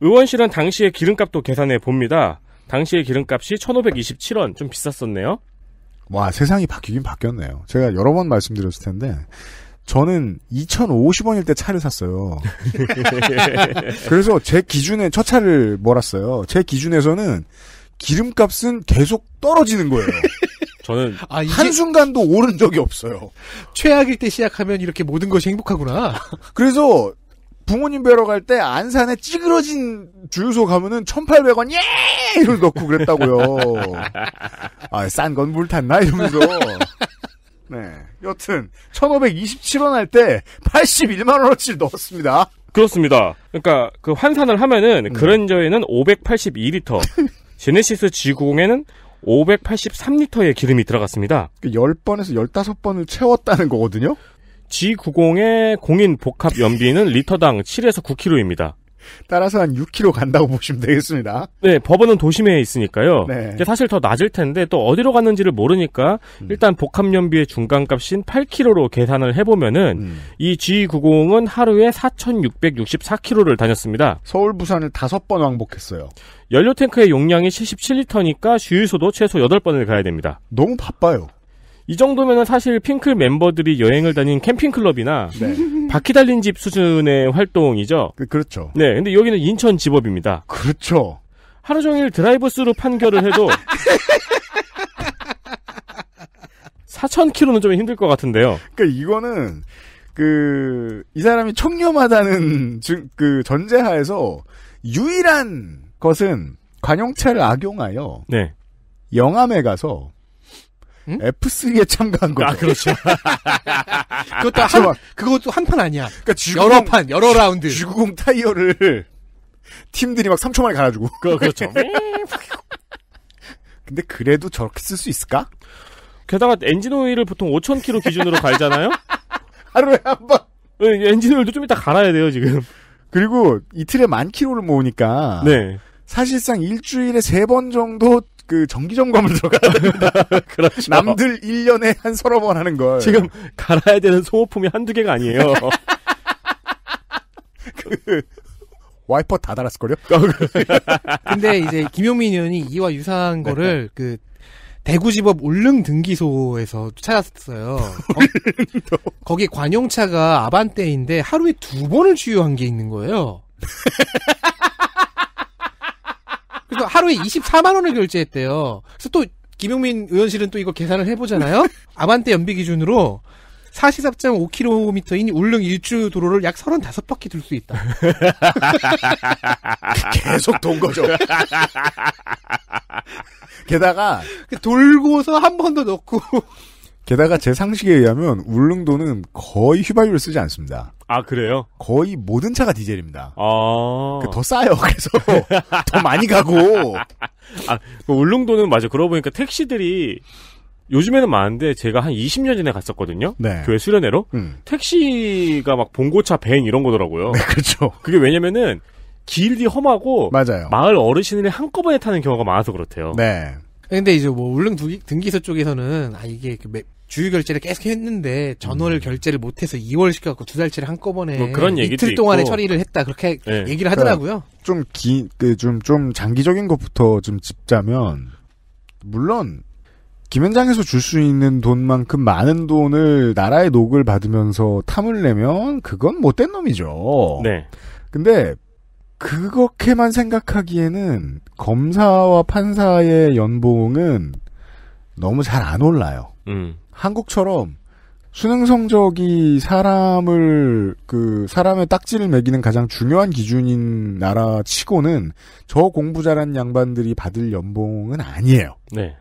의원실은 당시의 기름값도 계산해 봅니다. 당시의 기름값이 1,527원, 좀 비쌌었네요. 와, 세상이 바뀌긴 바뀌었네요. 제가 여러 번 말씀드렸을 텐데, 저는 2,050원일 때 차를 샀어요. 그래서 제 기준에 첫 차를 몰았어요. 제 기준에서는 기름값은 계속 떨어지는 거예요. 저는 아, 한순간도 오른 적이 없어요. 최악일 때 시작하면 이렇게 모든 것이 행복하구나. 그래서 부모님 뵈러 갈 때 안산에 찌그러진 주유소 가면은 1,800원 예! 이걸 넣고 그랬다고요. 아, 싼 건 물 탔나 이러면서. 네. 여튼 1,527원 할 때 81만 원어치를 넣었습니다. 그렇습니다. 그러니까 그 환산을 하면은 음. 그랜저에는 582리터, 제네시스 G90에는 583리터의 기름이 들어갔습니다. 10번에서 그 15번을 채웠다는 거거든요. G90의 공인 복합 연비는 리터당 7에서 9km입니다. 따라서 한 6km 간다고 보시면 되겠습니다. 네, 법원은 도심에 있으니까요. 네. 사실 더 낮을 텐데 또 어디로 갔는지를 모르니까 음. 일단 복합연비의 중간값인 8km로 계산을 해보면은 음. 이 G90은 하루에 4,664km를 다녔습니다. 서울 부산을 다섯 번 왕복했어요. 연료탱크의 용량이 77리터니까 주유소도 최소 8번을 가야 됩니다. 너무 바빠요. 이 정도면은 사실 핑클 멤버들이 여행을 다닌 캠핑클럽이나 네. 바퀴 달린 집 수준의 활동이죠. 그, 렇죠 네, 근데 여기는 인천 집업입니다. 그렇죠. 하루 종일 드라이브스루 판결을 해도 4,000km는 좀 힘들 것 같은데요. 그러니까 이거는 그 이 사람이 청렴하다는 그 전제하에서 유일한 것은 관용차를 악용하여 네. 영암에 가서 응? F3에 참가한 거예 아, 그렇죠. 그렇죠. 그것도 한, 그것도 한 판 아니야. 그러니까 주구공, 여러 판, 여러 라운드. 주구공 타이어를 팀들이 막 3초 만에 갈아주고. 그, 그렇죠. 근데 그래도 저렇게 쓸 수 있을까? 게다가 엔진 오일을 보통 5,000km 기준으로 갈잖아요? 하루에 한 번. 네, 엔진 오일도 좀 이따 갈아야 돼요, 지금. 그리고 이틀에 만 킬로를 모으니까. 네. 사실상 일주일에 세 번 정도 그 정기 점검을 들어가야 됩다 그렇죠. 남들 1년에 한 서너 번 하는 걸. 지금 갈아야 되는 소모품이 한두 개가 아니에요. 그 와이퍼 다 달았을걸요? 어, 그. 근데 이제 김용민 의원이 이와 유사한 네. 거를 그 대구지법 울릉 등기소에서 찾았어요. 어, 거기 관용차가 아반떼인데 하루에 두 번을 주유한 게 있는 거예요. 그러니 하루에 24만 원을 결제했대요. 그래서 또 김용민 의원실은 또 이거 계산을 해보잖아요. 아반떼 연비 기준으로 44.5km인 울릉 일주 도로를 약 35바퀴 둘 수 있다. 계속 돈 거죠. 게다가 그 돌고서 한 번 더 넣고 게다가 제 상식에 의하면 울릉도는 거의 휘발유를 쓰지 않습니다. 아 그래요? 거의 모든 차가 디젤입니다. 아~ 그 더 싸요. 그래서 더 많이 가고. 아 그 울릉도는 맞아. 그러고 보니까 택시들이 요즘에는 많은데 제가 한 20년 전에 갔었거든요. 네. 교회 수련회로 음. 택시가 막 봉고차, 밴 이런 거더라고요. 네, 그렇죠. 그게 왜냐면은 길이 험하고 맞아요. 마을 어르신을 한꺼번에 타는 경우가 많아서 그렇대요. 네. 근데 이제 뭐 울릉 등기소 쪽에서는 아 이게 매, 주유 결제를 계속 했는데 전월 음. 결제를 못해서 2월 시켜갖고 두 달치를 한꺼번에 뭐 그런 얘기도 이틀 동안에 있고. 처리를 했다 그렇게 네. 얘기를 하더라고요. 좀긴그좀좀 그러니까 그좀 장기적인 것부터 좀 짚자면 물론 김현장에서 줄 수 있는 돈만큼 많은 돈을 나라의 녹을 받으면서 탐을 내면 그건 못된 놈이죠. 네. 근데 그렇게만 생각하기에는 검사와 판사의 연봉은 너무 잘 안 올라요. 음. 한국처럼 수능 성적이 사람을 그 사람의 딱지를 매기는 가장 중요한 기준인 나라 치고는 저 공부 잘한 양반들이 받을 연봉은 아니에요. 네.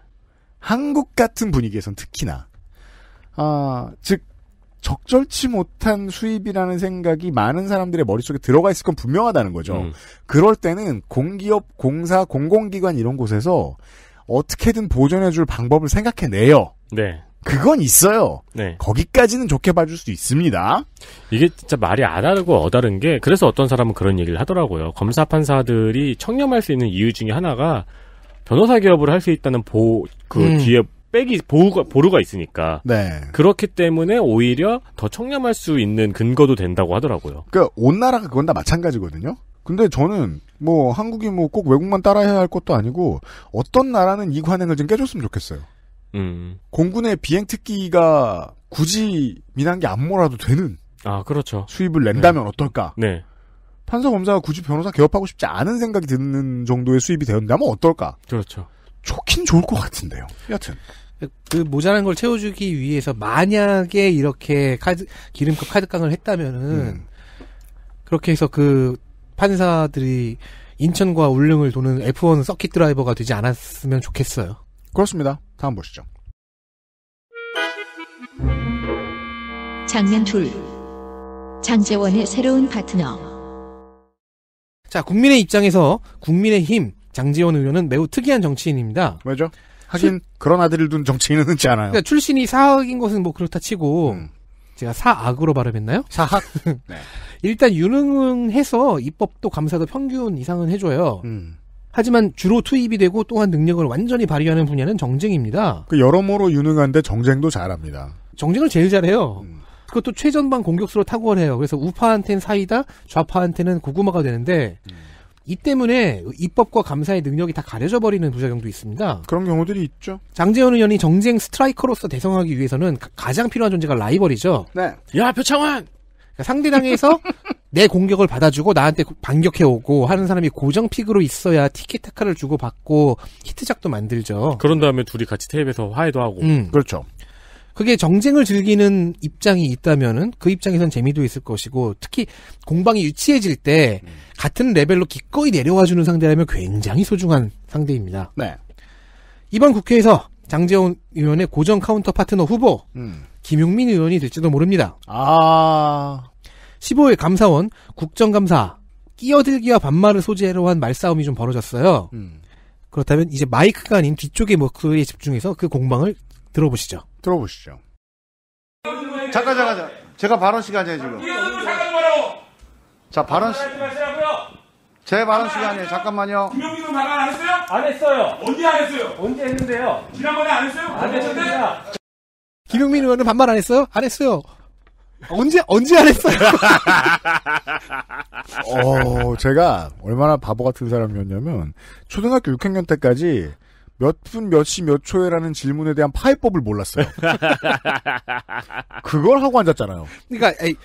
한국 같은 분위기에선 특히나 아, 즉 적절치 못한 수입이라는 생각이 많은 사람들의 머릿속에 들어가 있을 건 분명하다는 거죠. 음. 그럴 때는 공기업, 공사, 공공기관 이런 곳에서 어떻게든 보존해줄 방법을 생각해내요. 네. 그건 있어요. 네. 거기까지는 좋게 봐줄 수 있습니다. 이게 진짜 말이 안 하고 어다른 게 그래서 어떤 사람은 그런 얘기를 하더라고요. 검사 판사들이 청렴할 수 있는 이유 중에 하나가 변호사 기업을 할 수 있다는 보그 음. 뒤에 빼기 보호가 보루가 있으니까 네. 그렇기 때문에 오히려 더 청렴할 수 있는 근거도 된다고 하더라고요. 그러니까 온 나라가 그건 다 마찬가지거든요. 근데 저는 뭐 한국이 뭐 꼭 외국만 따라야 할 것도 아니고 어떤 나라는 이 관행을 좀 깨줬으면 좋겠어요. 음. 공군의 비행 특기가 굳이 민항기 안몰아도 되는 아 그렇죠 수입을 네. 낸다면 네. 어떨까? 네. 판사 검사가 굳이 변호사 개업하고 싶지 않은 생각이 드는 정도의 수입이 되 된다면 어떨까? 그렇죠. 좋긴 좋을 것 같은데요. 여튼 그 모자란 걸 채워주기 위해서 만약에 이렇게 카드 기름값 카드깡을 했다면은 음. 그렇게 해서 그 판사들이 인천과 울릉을 도는 F1 서킷 드라이버가 되지 않았으면 좋겠어요. 그렇습니다. 다음 보시죠. 장면 둘. 장재원의 새로운 파트너. 자, 국민의 입장에서 국민의힘 장재원 의원은 매우 특이한 정치인입니다. 왜죠? 하긴 출... 그런 아들을 둔 정치인은 흔치 않아요. 그러니까 출신이 사학인 것은 뭐 그렇다 치고 음. 제가 사악으로 발음했나요? 사악. 네. 일단 유능해서 입법도 감사도 평균 이상은 해줘요. 음. 하지만 주로 투입이 되고 또한 능력을 완전히 발휘하는 분야는 정쟁입니다. 그 여러모로 유능한데 정쟁도 잘합니다. 정쟁을 제일 잘해요. 음. 그것도 최전방 공격수로 탁월해요. 그래서 우파한테는 사이다, 좌파한테는 고구마가 되는데 음. 이 때문에 입법과 감사의 능력이 다 가려져 버리는 부작용도 있습니다. 그런 경우들이 있죠. 장재현 의원이 정쟁 스트라이커로서 대성하기 위해서는 가장 필요한 존재가 라이벌이죠. 네. 야 표창원, 그러니까 상대당에서 내 공격을 받아주고 나한테 반격해오고 하는 사람이 고정 픽으로 있어야 티키타카를 주고받고 히트작도 만들죠. 그런 다음에 둘이 같이 테이프에서 화해도 하고. 음. 그렇죠. 그게 정쟁을 즐기는 입장이 있다면은 그 입장에선 재미도 있을 것이고 특히 공방이 유치해질 때 음. 같은 레벨로 기꺼이 내려와 주는 상대라면 굉장히 소중한 상대입니다. 네. 이번 국회에서 장재원 의원의 고정 카운터 파트너 후보 음. 김용민 의원이 될지도 모릅니다. 아. 15일 감사원 국정감사 끼어들기와 반말을 소재로 한 말싸움이 좀 벌어졌어요. 음. 그렇다면 이제 마이크가 아닌 뒤쪽의 목소리에 뭐 집중해서 그 공방을 들어보시죠. 들어보시죠. 잠깐 잠깐 잠깐. 제가 발언 시간이에요 지금. 자 발언 시. 제 발언 시간이에요. 잠깐만요. 김용민 의원 발언 안 했어요? 안 했어요. 언제 안 했어요? 언제 했는데요? 지난번에 안 했어요? 안 했는데. 김용민 의원은 반말 안 했어요? 안 했어요. 언제 언제 안 했어요? 어, 제가 얼마나 바보 같은 사람이었냐면 초등학교 6학년 때까지 몇 분 몇 시 몇 초에라는 질문에 대한 파해법을 몰랐어요. 그걸 하고 앉았잖아요. 그러니까 에이,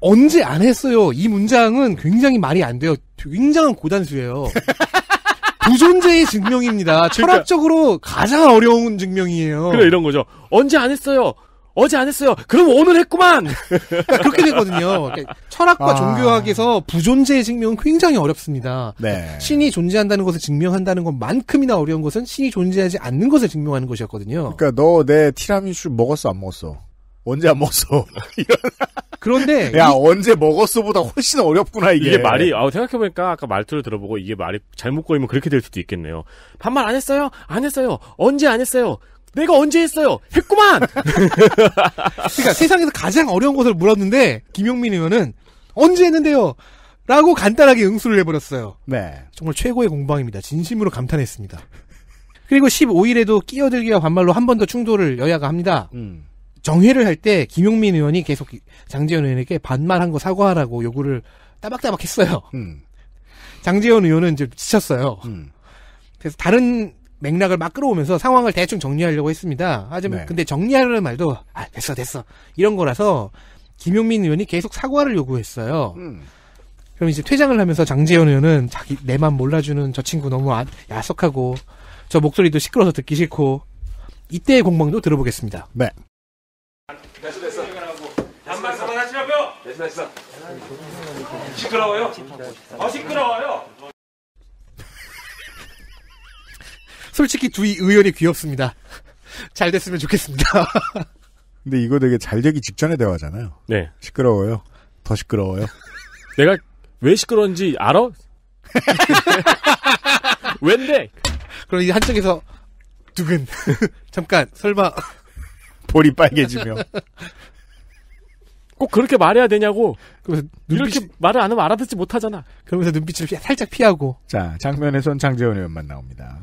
언제 안 했어요? 이 문장은 굉장히 말이 안 돼요. 굉장한 고단수예요. 부존재의 증명입니다. 그러니까 철학적으로 가장 어려운 증명이에요. 그래 이런 거죠. 언제 안 했어요? 어제 안 했어요. 그럼 오늘 했구만. 그러니까 그렇게 되거든요. 그러니까 철학과 아... 종교학에서 부존재의 증명은 굉장히 어렵습니다. 네. 신이 존재한다는 것을 증명한다는 것만큼이나 어려운 것은 신이 존재하지 않는 것을 증명하는 것이었거든요. 그러니까 너 내 티라미슈 먹었어 안 먹었어? 언제 안 먹었어? 그런데 야 이... 언제 먹었어보다 훨씬 어렵구나 이게. 이게 말이 아 생각해 보니까 아까 말투를 들어보고 이게 말이 잘못 꼬이면 그렇게 될 수도 있겠네요. 반말 안 했어요? 안 했어요? 언제 안 했어요? 내가 언제 했어요? 했구만. 그러니까 세상에서 가장 어려운 것을 물었는데 김용민 의원은 언제 했는데요? 라고 간단하게 응수를 해버렸어요. 네. 정말 최고의 공방입니다. 진심으로 감탄했습니다. 그리고 15일에도 끼어들기와 반말로 한 번 더 충돌을 여야가 합니다. 음. 정회를 할 때 김용민 의원이 계속 장재현 의원에게 반말한 거 사과하라고 요구를 따박따박 했어요. 음. 장재현 의원은 이제 지쳤어요. 음. 그래서 다른 맥락을 막 끌어오면서 상황을 대충 정리하려고 했습니다. 하지만 네. 근데 정리하려는 말도 아 됐어 됐어 이런 거라서 김용민 의원이 계속 사과를 요구했어요. 음. 그럼 이제 퇴장을 하면서 장재현 의원은 자기 내 맘 몰라주는 저 친구 너무 안, 아, 야속하고 저 목소리도 시끄러서 워 듣기 싫고 이때의 공방도 들어보겠습니다. 네. 됐어. 시끄러워요? 아 시끄러워요. 솔직히 두 의원이 귀엽습니다. 잘 됐으면 좋겠습니다. 근데 이거 되게 잘 되기 직전에 대화잖아요. 네. 시끄러워요. 더 시끄러워요. 내가 왜 시끄러운지 알아? 왠데? 그럼 이 한쪽에서 두근 잠깐 설마 볼이 빨개지며 꼭 그렇게 말해야 되냐고. 그러면서 눈빛이, 이렇게 말을 안 하면 알아듣지 못하잖아. 그러면서 눈빛을 살짝 피하고. 자, 장면에선 장재원 의원만 나옵니다.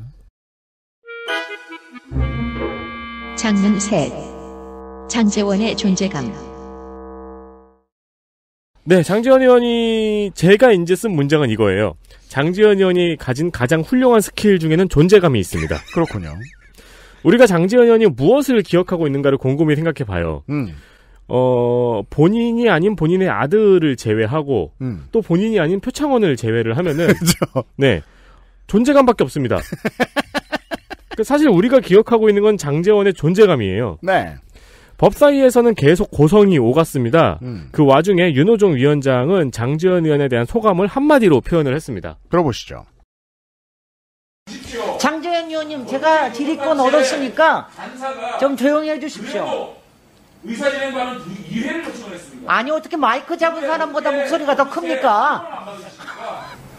장면 셋. 장재원의 존재감. 네, 장재원 의원이 제가 이제 쓴 문장은 이거예요. 장재원 의원이 가진 가장 훌륭한 스킬 중에는 존재감이 있습니다. 그렇군요. 우리가 장재원 의원이 무엇을 기억하고 있는가를 곰곰이 생각해 봐요. 음. 어, 본인이 아닌 본인의 아들을 제외하고 음. 또 본인이 아닌 표창원을 제외를 하면은 네. 존재감밖에 없습니다. 그 사실 우리가 기억하고 있는 건 장재원의 존재감이에요. 네. 법사위에서는 계속 고성이 오갔습니다. 음. 그 와중에 윤호종 위원장은 장재원 의원에 대한 소감을 한마디로 표현을 했습니다. 들어보시죠. 장재원 의원님, 제가 질의권 얻었으니까 좀 조용히 해주십시오. 의사진행과는 이회를 요청했습니다. 아니 어떻게 마이크 잡은 사람보다 목소리가 더 큽니까?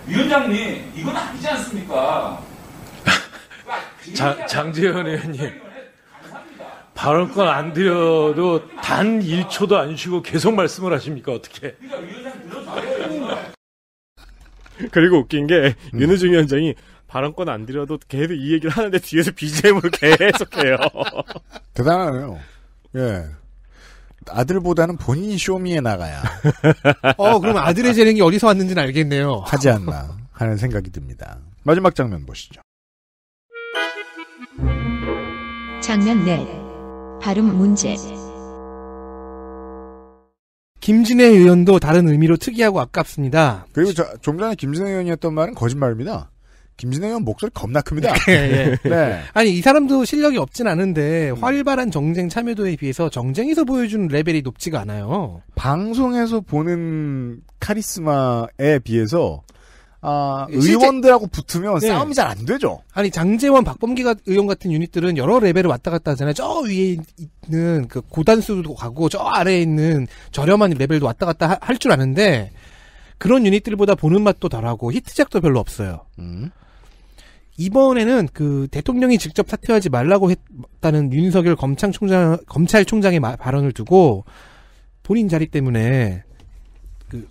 위원장님 이건 아니지 않습니까? 장, 그러니까 장재현 의원님 발언권 안 드려도 단 1초도 안 쉬고 계속 말씀을 하십니까 어떻게? 그러니까 그리고 웃긴 게 음. 윤호중 위원장이 발언권 안 드려도 계속 이 얘기를 하는데 뒤에서 b g m 을 계속해요. 대단하네요. 예. 아들보다는 본인이 쇼미에 나가야. 어, 그럼 아들의 재능이 어디서 왔는지는 알겠네요. 하지 않나 하는 생각이 듭니다. 마지막 장면 보시죠. 장면 4. 발음 문제. 김진애 의원도 다른 의미로 특이하고 아깝습니다. 그리고 저, 좀 전에 김진애 의원이었던 말은 거짓말입니다. 김진애 의원 목소리 겁나 큽니다. 네, 네. 아니 이 사람도 실력이 없진 않은데 활발한 정쟁 참여도에 비해서 정쟁에서 보여준 레벨이 높지가 않아요. 방송에서 보는 카리스마에 비해서 아, 예, 의원들하고 붙으면 네. 싸움이 잘 안 되죠. 아니 장재원, 박범기 의원 같은 유닛들은 여러 레벨을 왔다 갔다 하잖아요. 저 위에 있는 그 고단수도 가고 저 아래에 있는 저렴한 레벨도 왔다 갔다 할 줄 아는데 그런 유닛들보다 보는 맛도 덜하고 히트작도 별로 없어요. 음. 이번에는 그 대통령이 직접 사퇴하지 말라고 했다는 윤석열 검찰총장, 검찰총장의 마, 발언을 두고 본인 자리 때문에 그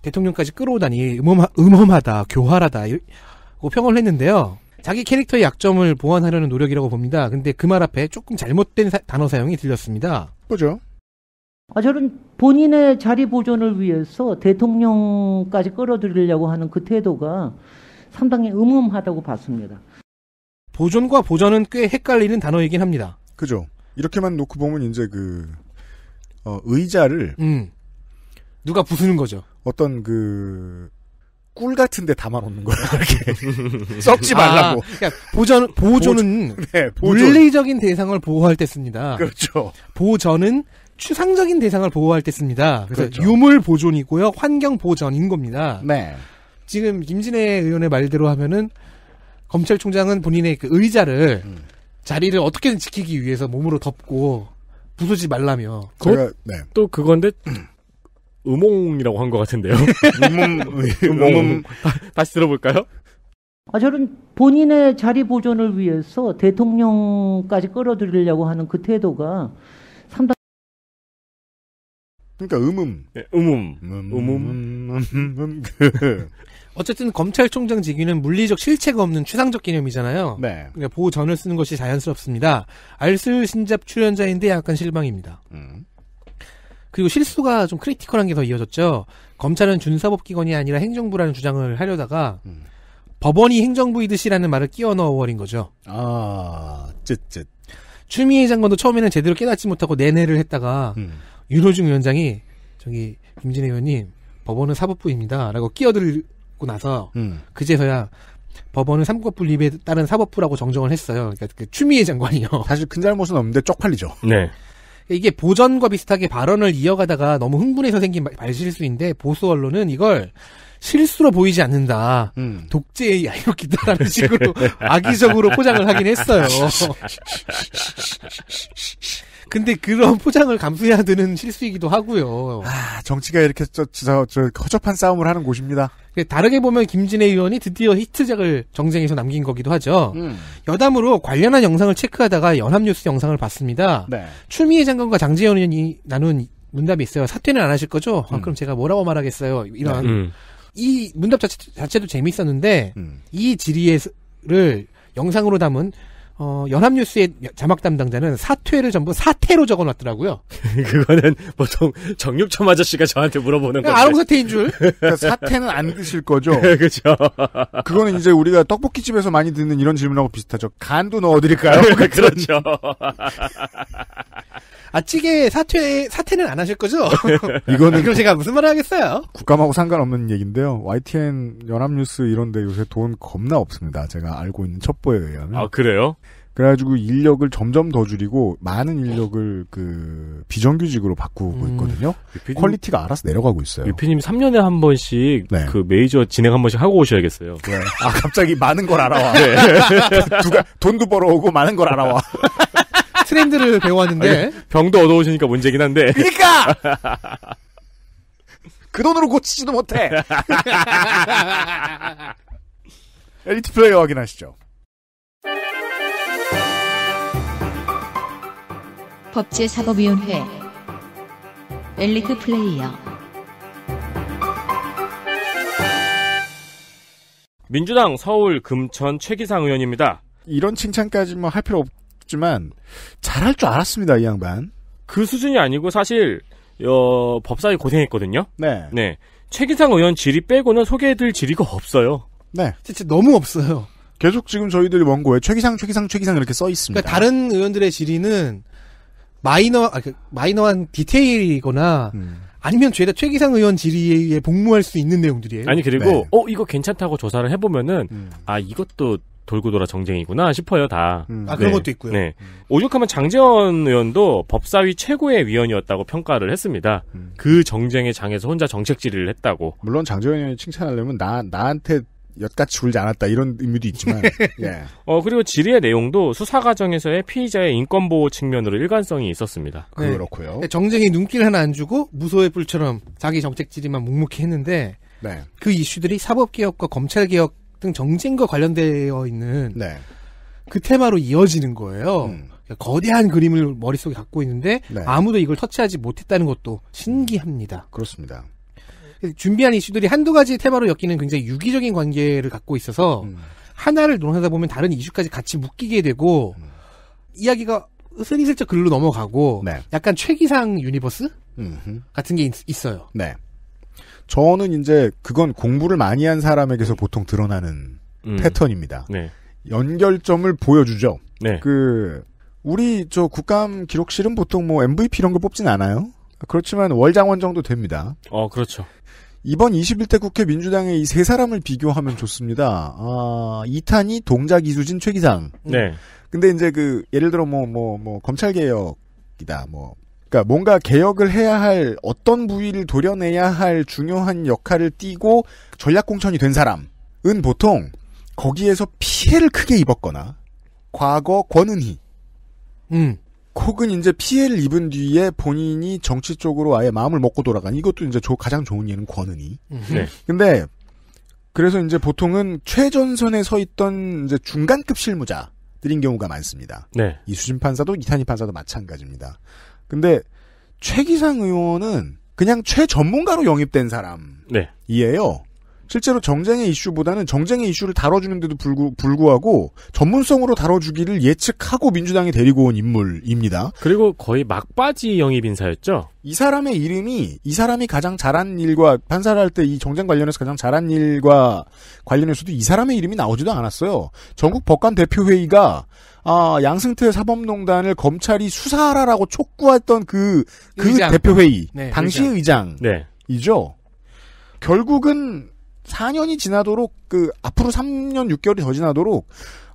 대통령까지 끌어오다니 음험하, 음험하다, 교활하다고 평을 했는데요. 자기 캐릭터의 약점을 보완하려는 노력이라고 봅니다. 근데 그 말 앞에 조금 잘못된 사, 단어 사용이 들렸습니다. 뭐죠? 아, 저는 본인의 자리 보존을 위해서 대통령까지 끌어들이려고 하는 그 태도가 상당히 음험하다고 봤습니다. 보존과 보전은 꽤 헷갈리는 단어이긴 합니다. 그죠. 이렇게만 놓고 보면 이제 그 어, 의자를 음. 누가 부수는 거죠. 어떤 그 꿀 같은데 담아놓는 거야 이렇게 썩지 아, 말라고. 아, 보전 보존은 보존, 네, 보존. 물리적인 대상을 보호할 때 씁니다. 그렇죠. 보전은 추상적인 대상을 보호할 때 씁니다. 그래서 그렇죠. 유물 보존이고요, 환경 보전인 겁니다. 네. 지금 김진애 의원의 말대로 하면은 검찰총장은 본인의 그 의자를 음. 자리를 어떻게든 지키기 위해서 몸으로 덮고 부수지 말라며. 제가, 네. 또 그건데 음몽이라고 한 것 같은데요. 음몽, 음몽. 다시 들어볼까요? 아, 저는 본인의 자리 보존을 위해서 대통령까지 끌어들이려고 하는 그 태도가 상당. 그러니까 음음. 네, 음음. 음음. 음음. 음음. 그 어쨌든 검찰총장 직위는 물리적 실체가 없는 추상적 개념이잖아요. 네. 그러니까 보호 전을 쓰는 것이 자연스럽습니다. 알쓸 신잡 출연자인데 약간 실망입니다. 음. 그리고 실수가 좀 크리티컬한 게 더 이어졌죠. 검찰은 준사법기관이 아니라 행정부라는 주장을 하려다가 음. 법원이 행정부이듯이라는 말을 끼워 넣어버린 거죠. 아, 쯧쯧. 추미애 장관도 처음에는 제대로 깨닫지 못하고 내내를 했다가 음. 윤호중 위원장이 저기 김진애 의원님 법원은 사법부입니다라고 끼어들 받고 나서 음. 그제서야 법원은 삼국 분립에 따른 사법부라고 정정을 했어요. 그러니까 그 추미애 장관이요. 사실 큰 잘못은 없는데 쪽팔리죠. 네. 그러니까 이게 보전과 비슷하게 발언을 이어가다가 너무 흥분해서 생긴 말실수인데 보수 언론은 이걸 실수로 보이지 않는다. 음. 독재의 야욕이다라는 식으로 악의적으로 포장을 하긴 했어요. 근데 그런 포장을 감수해야 되는 실수이기도 하고요. 아, 정치가 이렇게 저, 저, 저 허접한 싸움을 하는 곳입니다. 예, 다르게 보면 김진애 의원이 드디어 히트작을 정쟁에서 남긴 거기도 하죠. 음. 여담으로 관련한 영상을 체크하다가 연합뉴스 영상을 봤습니다. 네. 추미애 장관과 장재현 의원이 나눈 문답이 있어요. 사퇴는 안 하실 거죠? 아, 음. 아, 그럼 제가 뭐라고 말하겠어요? 이런 네. 음. 이 문답 자체, 도 재미있었는데 음. 이 질의를 영상으로 담은 어, 연합뉴스의 자막 담당자는 사퇴를 전부 사태로 적어놨더라고요. 그거는 보통 정육점 아저씨가 저한테 물어보는 거예요. 아롱사태인 줄. 그러니까 사태는안 드실 거죠. 그죠 그거는 이제 우리가 떡볶이 집에서 많이 듣는 이런 질문하고 비슷하죠. 간도 넣어드릴까요? 그렇죠. 아찌개 사퇴 사퇴는 안 하실 거죠? 이거는 아, 그럼 제가 무슨 말을 하겠어요? 국감하고 상관없는 얘기인데요. YTN 연합뉴스 이런데 요새 돈 겁나 없습니다. 제가 알고 있는 첩보에 의하면. 아 그래요? 그래가지고 인력을 점점 더 줄이고 많은 인력을 그 비정규직으로 바꾸고 음. 있거든요. 음. 퀄리티가 알아서 내려가고 있어요. 유피님 3년에 한 번씩 네. 그 메이저 진행 한 번씩 하고 오셔야겠어요. 네. 아 갑자기 많은 걸 알아와. 네. 누가 돈도 벌어오고 많은 걸 알아와. 트렌드를 배워왔는데 아, 병도 어두우시니까 문제긴 한데. 그니까그 돈으로 고치지도 못해. 엘리트 플레이어 확인하시죠. 법제사법위원회 엘리트 플레이어 민주당 서울 금천 최기상 의원입니다. 이런 칭찬까지 뭐 할 필요 없, 싶지만 잘할 줄 알았습니다 이 양반. 그 수준이 아니고 사실 어, 법사위 고생했거든요. 네. 네. 최기상 의원 질의 빼고는 소개해드릴 질의가 없어요. 네. 진짜 너무 없어요. 계속 지금 저희들이 원고에 최기상, 최기상, 최기상 이렇게 써 있습니다. 그러니까 다른 의원들의 질의는 마이너, 아, 그 마이너한 디테일이거나 음. 아니면 죄다 최기상 의원 질의에 복무할 수 있는 내용들이에요. 아니 그리고 네. 어 이거 괜찮다고 조사를 해보면은 음. 아 이것도 돌고 돌아 정쟁이구나 싶어요 다. 음. 아 그런 네. 것도 있고요. 네. 음. 오죽하면 장재원 의원도 법사위 최고의 위원이었다고 평가를 했습니다. 음. 그 정쟁의 장에서 혼자 정책 질의를 했다고. 물론 장재원 의원이 칭찬하려면 나 나한테 엿같이 울지 않았다 이런 의미도 있지만. 예. 어 그리고 질의의 내용도 수사 과정에서의 피의자의 인권 보호 측면으로 일관성이 있었습니다. 네. 그렇고요. 네, 정쟁이 눈길 하나 안 주고 무소의 불처럼 자기 정책 질의만 묵묵히 했는데 네. 그 이슈들이 사법 개혁과 검찰 개혁 등 정쟁과 관련되어 있는 네. 그 테마로 이어지는 거예요. 음. 거대한 그림을 머릿속에 갖고 있는데 네. 아무도 이걸 터치하지 못했다는 것도 신기합니다. 음, 그렇습니다. 준비한 이슈들이 한두 가지 테마로 엮이는 굉장히 유기적인 관계를 갖고 있어서 음. 하나를 논하다 보면 다른 이슈까지 같이 묶이게 되고 음. 이야기가 슬슬쩍 글로 넘어가고 네. 약간 최기상 유니버스 음흠. 같은 게 있, 어요 네. 저는 이제 그건 공부를 많이 한 사람에게서 보통 드러나는 음. 패턴입니다. 네. 연결점을 보여주죠. 네. 그 우리 저 국감 기록실은 보통 뭐 MVP 이런 걸 뽑진 않아요. 그렇지만 월장원 정도 됩니다. 어, 그렇죠. 이번 21대 국회 민주당의 이 세 사람을 비교하면 좋습니다. 아, 이탄이 동작 이수진 최기상. 네. 근데 이제 그 예를 들어 뭐 뭐뭐 뭐, 뭐 검찰 개혁이다. 뭐 그러니까 뭔가 개혁을 해야 할 어떤 부위를 도려내야 할 중요한 역할을 띠고 전략 공천이 된 사람은 보통 거기에서 피해를 크게 입었거나 과거 권은희 음. 혹은 이제 피해를 입은 뒤에 본인이 정치 쪽으로 아예 마음을 먹고 돌아간 이것도 이제 가장 좋은 예는 권은희. 음. 네. 근데 그래서 이제 보통은 최전선에 서 있던 이제 중간급 실무자들인 경우가 많습니다. 네. 이수진 판사도 이탄희 판사도 마찬가지입니다. 근데 최기상 의원은 그냥 최전문가로 영입된 네. 사람이에요. 네. 실제로 정쟁의 이슈보다는 정쟁의 이슈를 다뤄주는데도 불구, 불구하고 전문성으로 다뤄주기를 예측하고 민주당에 데리고 온 인물입니다. 그리고 거의 막바지 영입 인사였죠? 이 사람의 이름이 이 사람이 가장 잘한 일과 판사를 할 때 이 정쟁 관련해서 가장 잘한 일과 관련해서도 이 사람의 이름이 나오지도 않았어요. 전국 법관 대표회의가 아, 양승태 사법농단을 검찰이 수사하라라고 촉구했던 그, 그 의장. 대표회의. 네, 당시 의장. 이죠. 네. 결국은 4년이 지나도록 그 앞으로 3년 6개월이 더 지나도록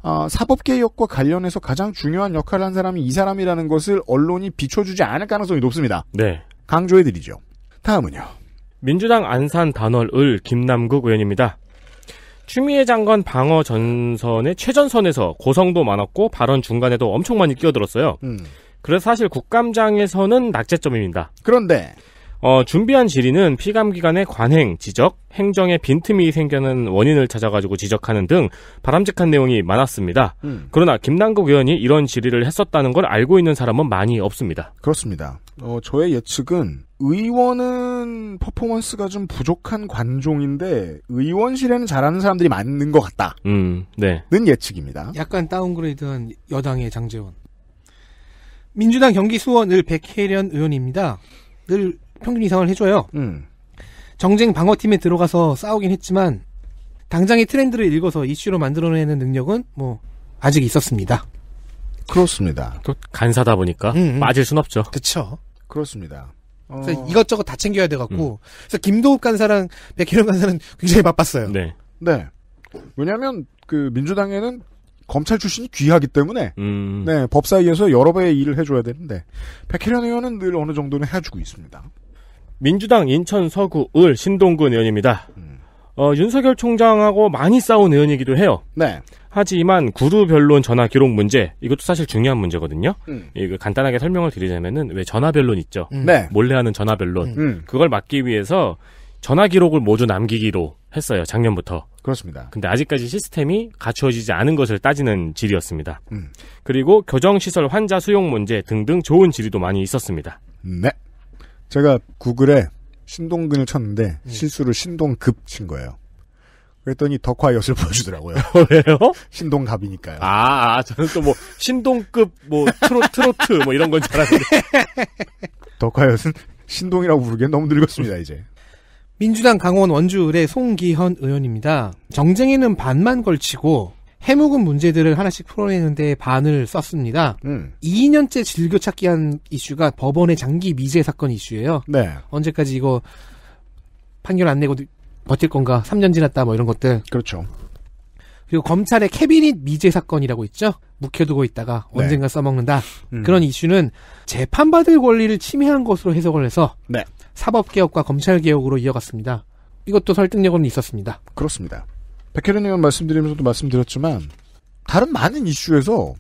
어, 사법개혁과 관련해서 가장 중요한 역할을 한 사람이 이 사람이라는 것을 언론이 비춰주지 않을 가능성이 높습니다. 네. 강조해드리죠. 다음은요. 민주당 안산 단월을 김남국 의원입니다. 추미애 장관 방어 전선의 최전선에서 고성도 많았고 발언 중간에도 엄청 많이 끼어들었어요. 음. 그래서 사실 국감장에서는 낙제점입니다. 그런데 어, 준비한 질의는 피감 기관의 관행, 지적, 행정의 빈틈이 생겨는 원인을 찾아가지고 지적하는 등 바람직한 내용이 많았습니다. 음. 그러나 김남국 의원이 이런 질의를 했었다는 걸 알고 있는 사람은 많이 없습니다. 그렇습니다. 어, 저의 예측은 의원은 퍼포먼스가 좀 부족한 관종인데 의원실에는 잘하는 사람들이 많은 것 같다. 음, 네. 는 예측입니다. 약간 다운그레이드한 여당의 장재원. 민주당 경기 수원을 백혜련 의원입니다. 늘 평균 이상을 해줘요. 음. 정쟁 방어팀에 들어가서 싸우긴 했지만 당장의 트렌드를 읽어서 이슈로 만들어내는 능력은 뭐 아직 있었습니다. 그렇습니다. 또 간사다 보니까 음, 음. 빠질 순 없죠. 그렇죠. 그렇습니다. 그래서 어. 이것저것 다 챙겨야 돼갖고 음. 그래서 김도읍 간사랑 백혜련 간사는 굉장히 바빴어요. 네. 네. 왜냐하면 그 민주당에는 검찰 출신이 귀하기 때문에 음. 네 법사위에서 여러 배의 일을 해줘야 되는데 백혜련 의원은 늘 어느 정도는 해주고 있습니다. 민주당 인천 서구 을 신동근 의원입니다. 음. 어, 윤석열 총장하고 많이 싸운 의원이기도 해요. 네. 하지만 구두 변론 전화 기록 문제 이것도 사실 중요한 문제거든요. 음. 이거 그 간단하게 설명을 드리자면은 왜 전화 변론 있죠. 음. 네. 몰래 하는 전화 변론 음. 음. 그걸 막기 위해서 전화 기록을 모두 남기기로 했어요. 작년부터. 그렇습니다. 근데 아직까지 시스템이 갖추어지지 않은 것을 따지는 질이었습니다. 음. 그리고 교정시설 환자 수용 문제 등등 좋은 질의도 많이 있었습니다. 네. 제가 구글에 신동근을 쳤는데 음. 실수로 신동급 친 거예요. 그랬더니 덕화 엿을 보여주더라고요. 아, 왜요? 신동갑이니까요. 아, 아 저는 또 뭐 신동급 뭐 트로, 트로트 뭐 이런 건잘 아는데 덕화 엿은 신동이라고 부르기엔 너무 늙었습니다 이제. 민주당 강원 원주 의뢰 송기현 의원입니다. 정쟁에는 반만 걸치고 해묵은 문제들을 하나씩 풀어내는데 반을 썼습니다. 음. 2년째 즐겨찾기 한 이슈가 법원의 장기 미제 사건 이슈예요. 네. 언제까지 이거 판결 안 내고 버틸 건가? 3년 지났다 뭐 이런 것들. 그렇죠. 그리고 검찰의 캐비닛 미제 사건이라고 있죠. 묵혀두고 있다가 네. 언젠가 써먹는다. 음. 그런 이슈는 재판받을 권리를 침해한 것으로 해석을 해서 네. 사법개혁과 검찰개혁으로 이어갔습니다. 이것도 설득력은 있었습니다. 그렇습니다. 백혜련 의원 말씀드리면서도 말씀드렸지만 다른 많은 이슈에서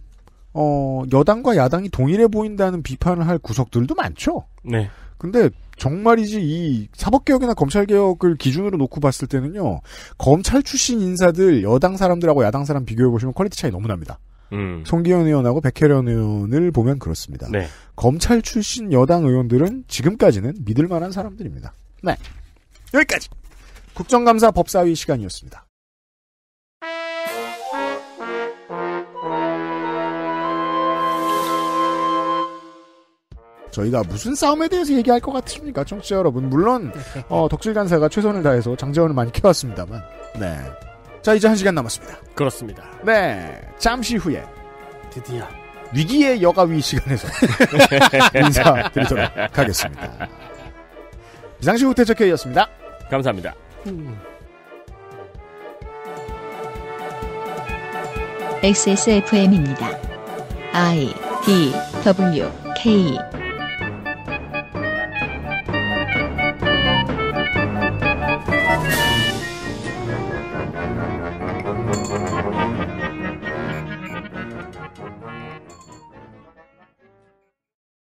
어, 여당과 야당이 동일해 보인다는 비판을 할 구석들도 많죠. 네. 근데 정말이지 이 사법개혁이나 검찰개혁을 기준으로 놓고 봤을 때는요 검찰 출신 인사들 여당 사람들하고 야당 사람 비교해 보시면 퀄리티 차이 너무 납니다. 음. 송기현 의원하고 백혜련 의원을 보면 그렇습니다. 네. 검찰 출신 여당 의원들은 지금까지는 믿을 만한 사람들입니다. 네. 여기까지 국정감사 법사위 시간이었습니다. 저희가 무슨 싸움에 대해서 얘기할 것같으십니까 청취자 여러분? 물론 어, 덕질 간사가 최선을 다해서 장재원을 많이 키웠습니다만. 네. 자 이제 한 시간 남았습니다. 그렇습니다. 네. 잠시 후에 드디어 위기의 여가위 시간에서 인사드리도록 하겠습니다. 비상시 후퇴적회의였습니다. 감사합니다. 음. XSFM입니다. I D W K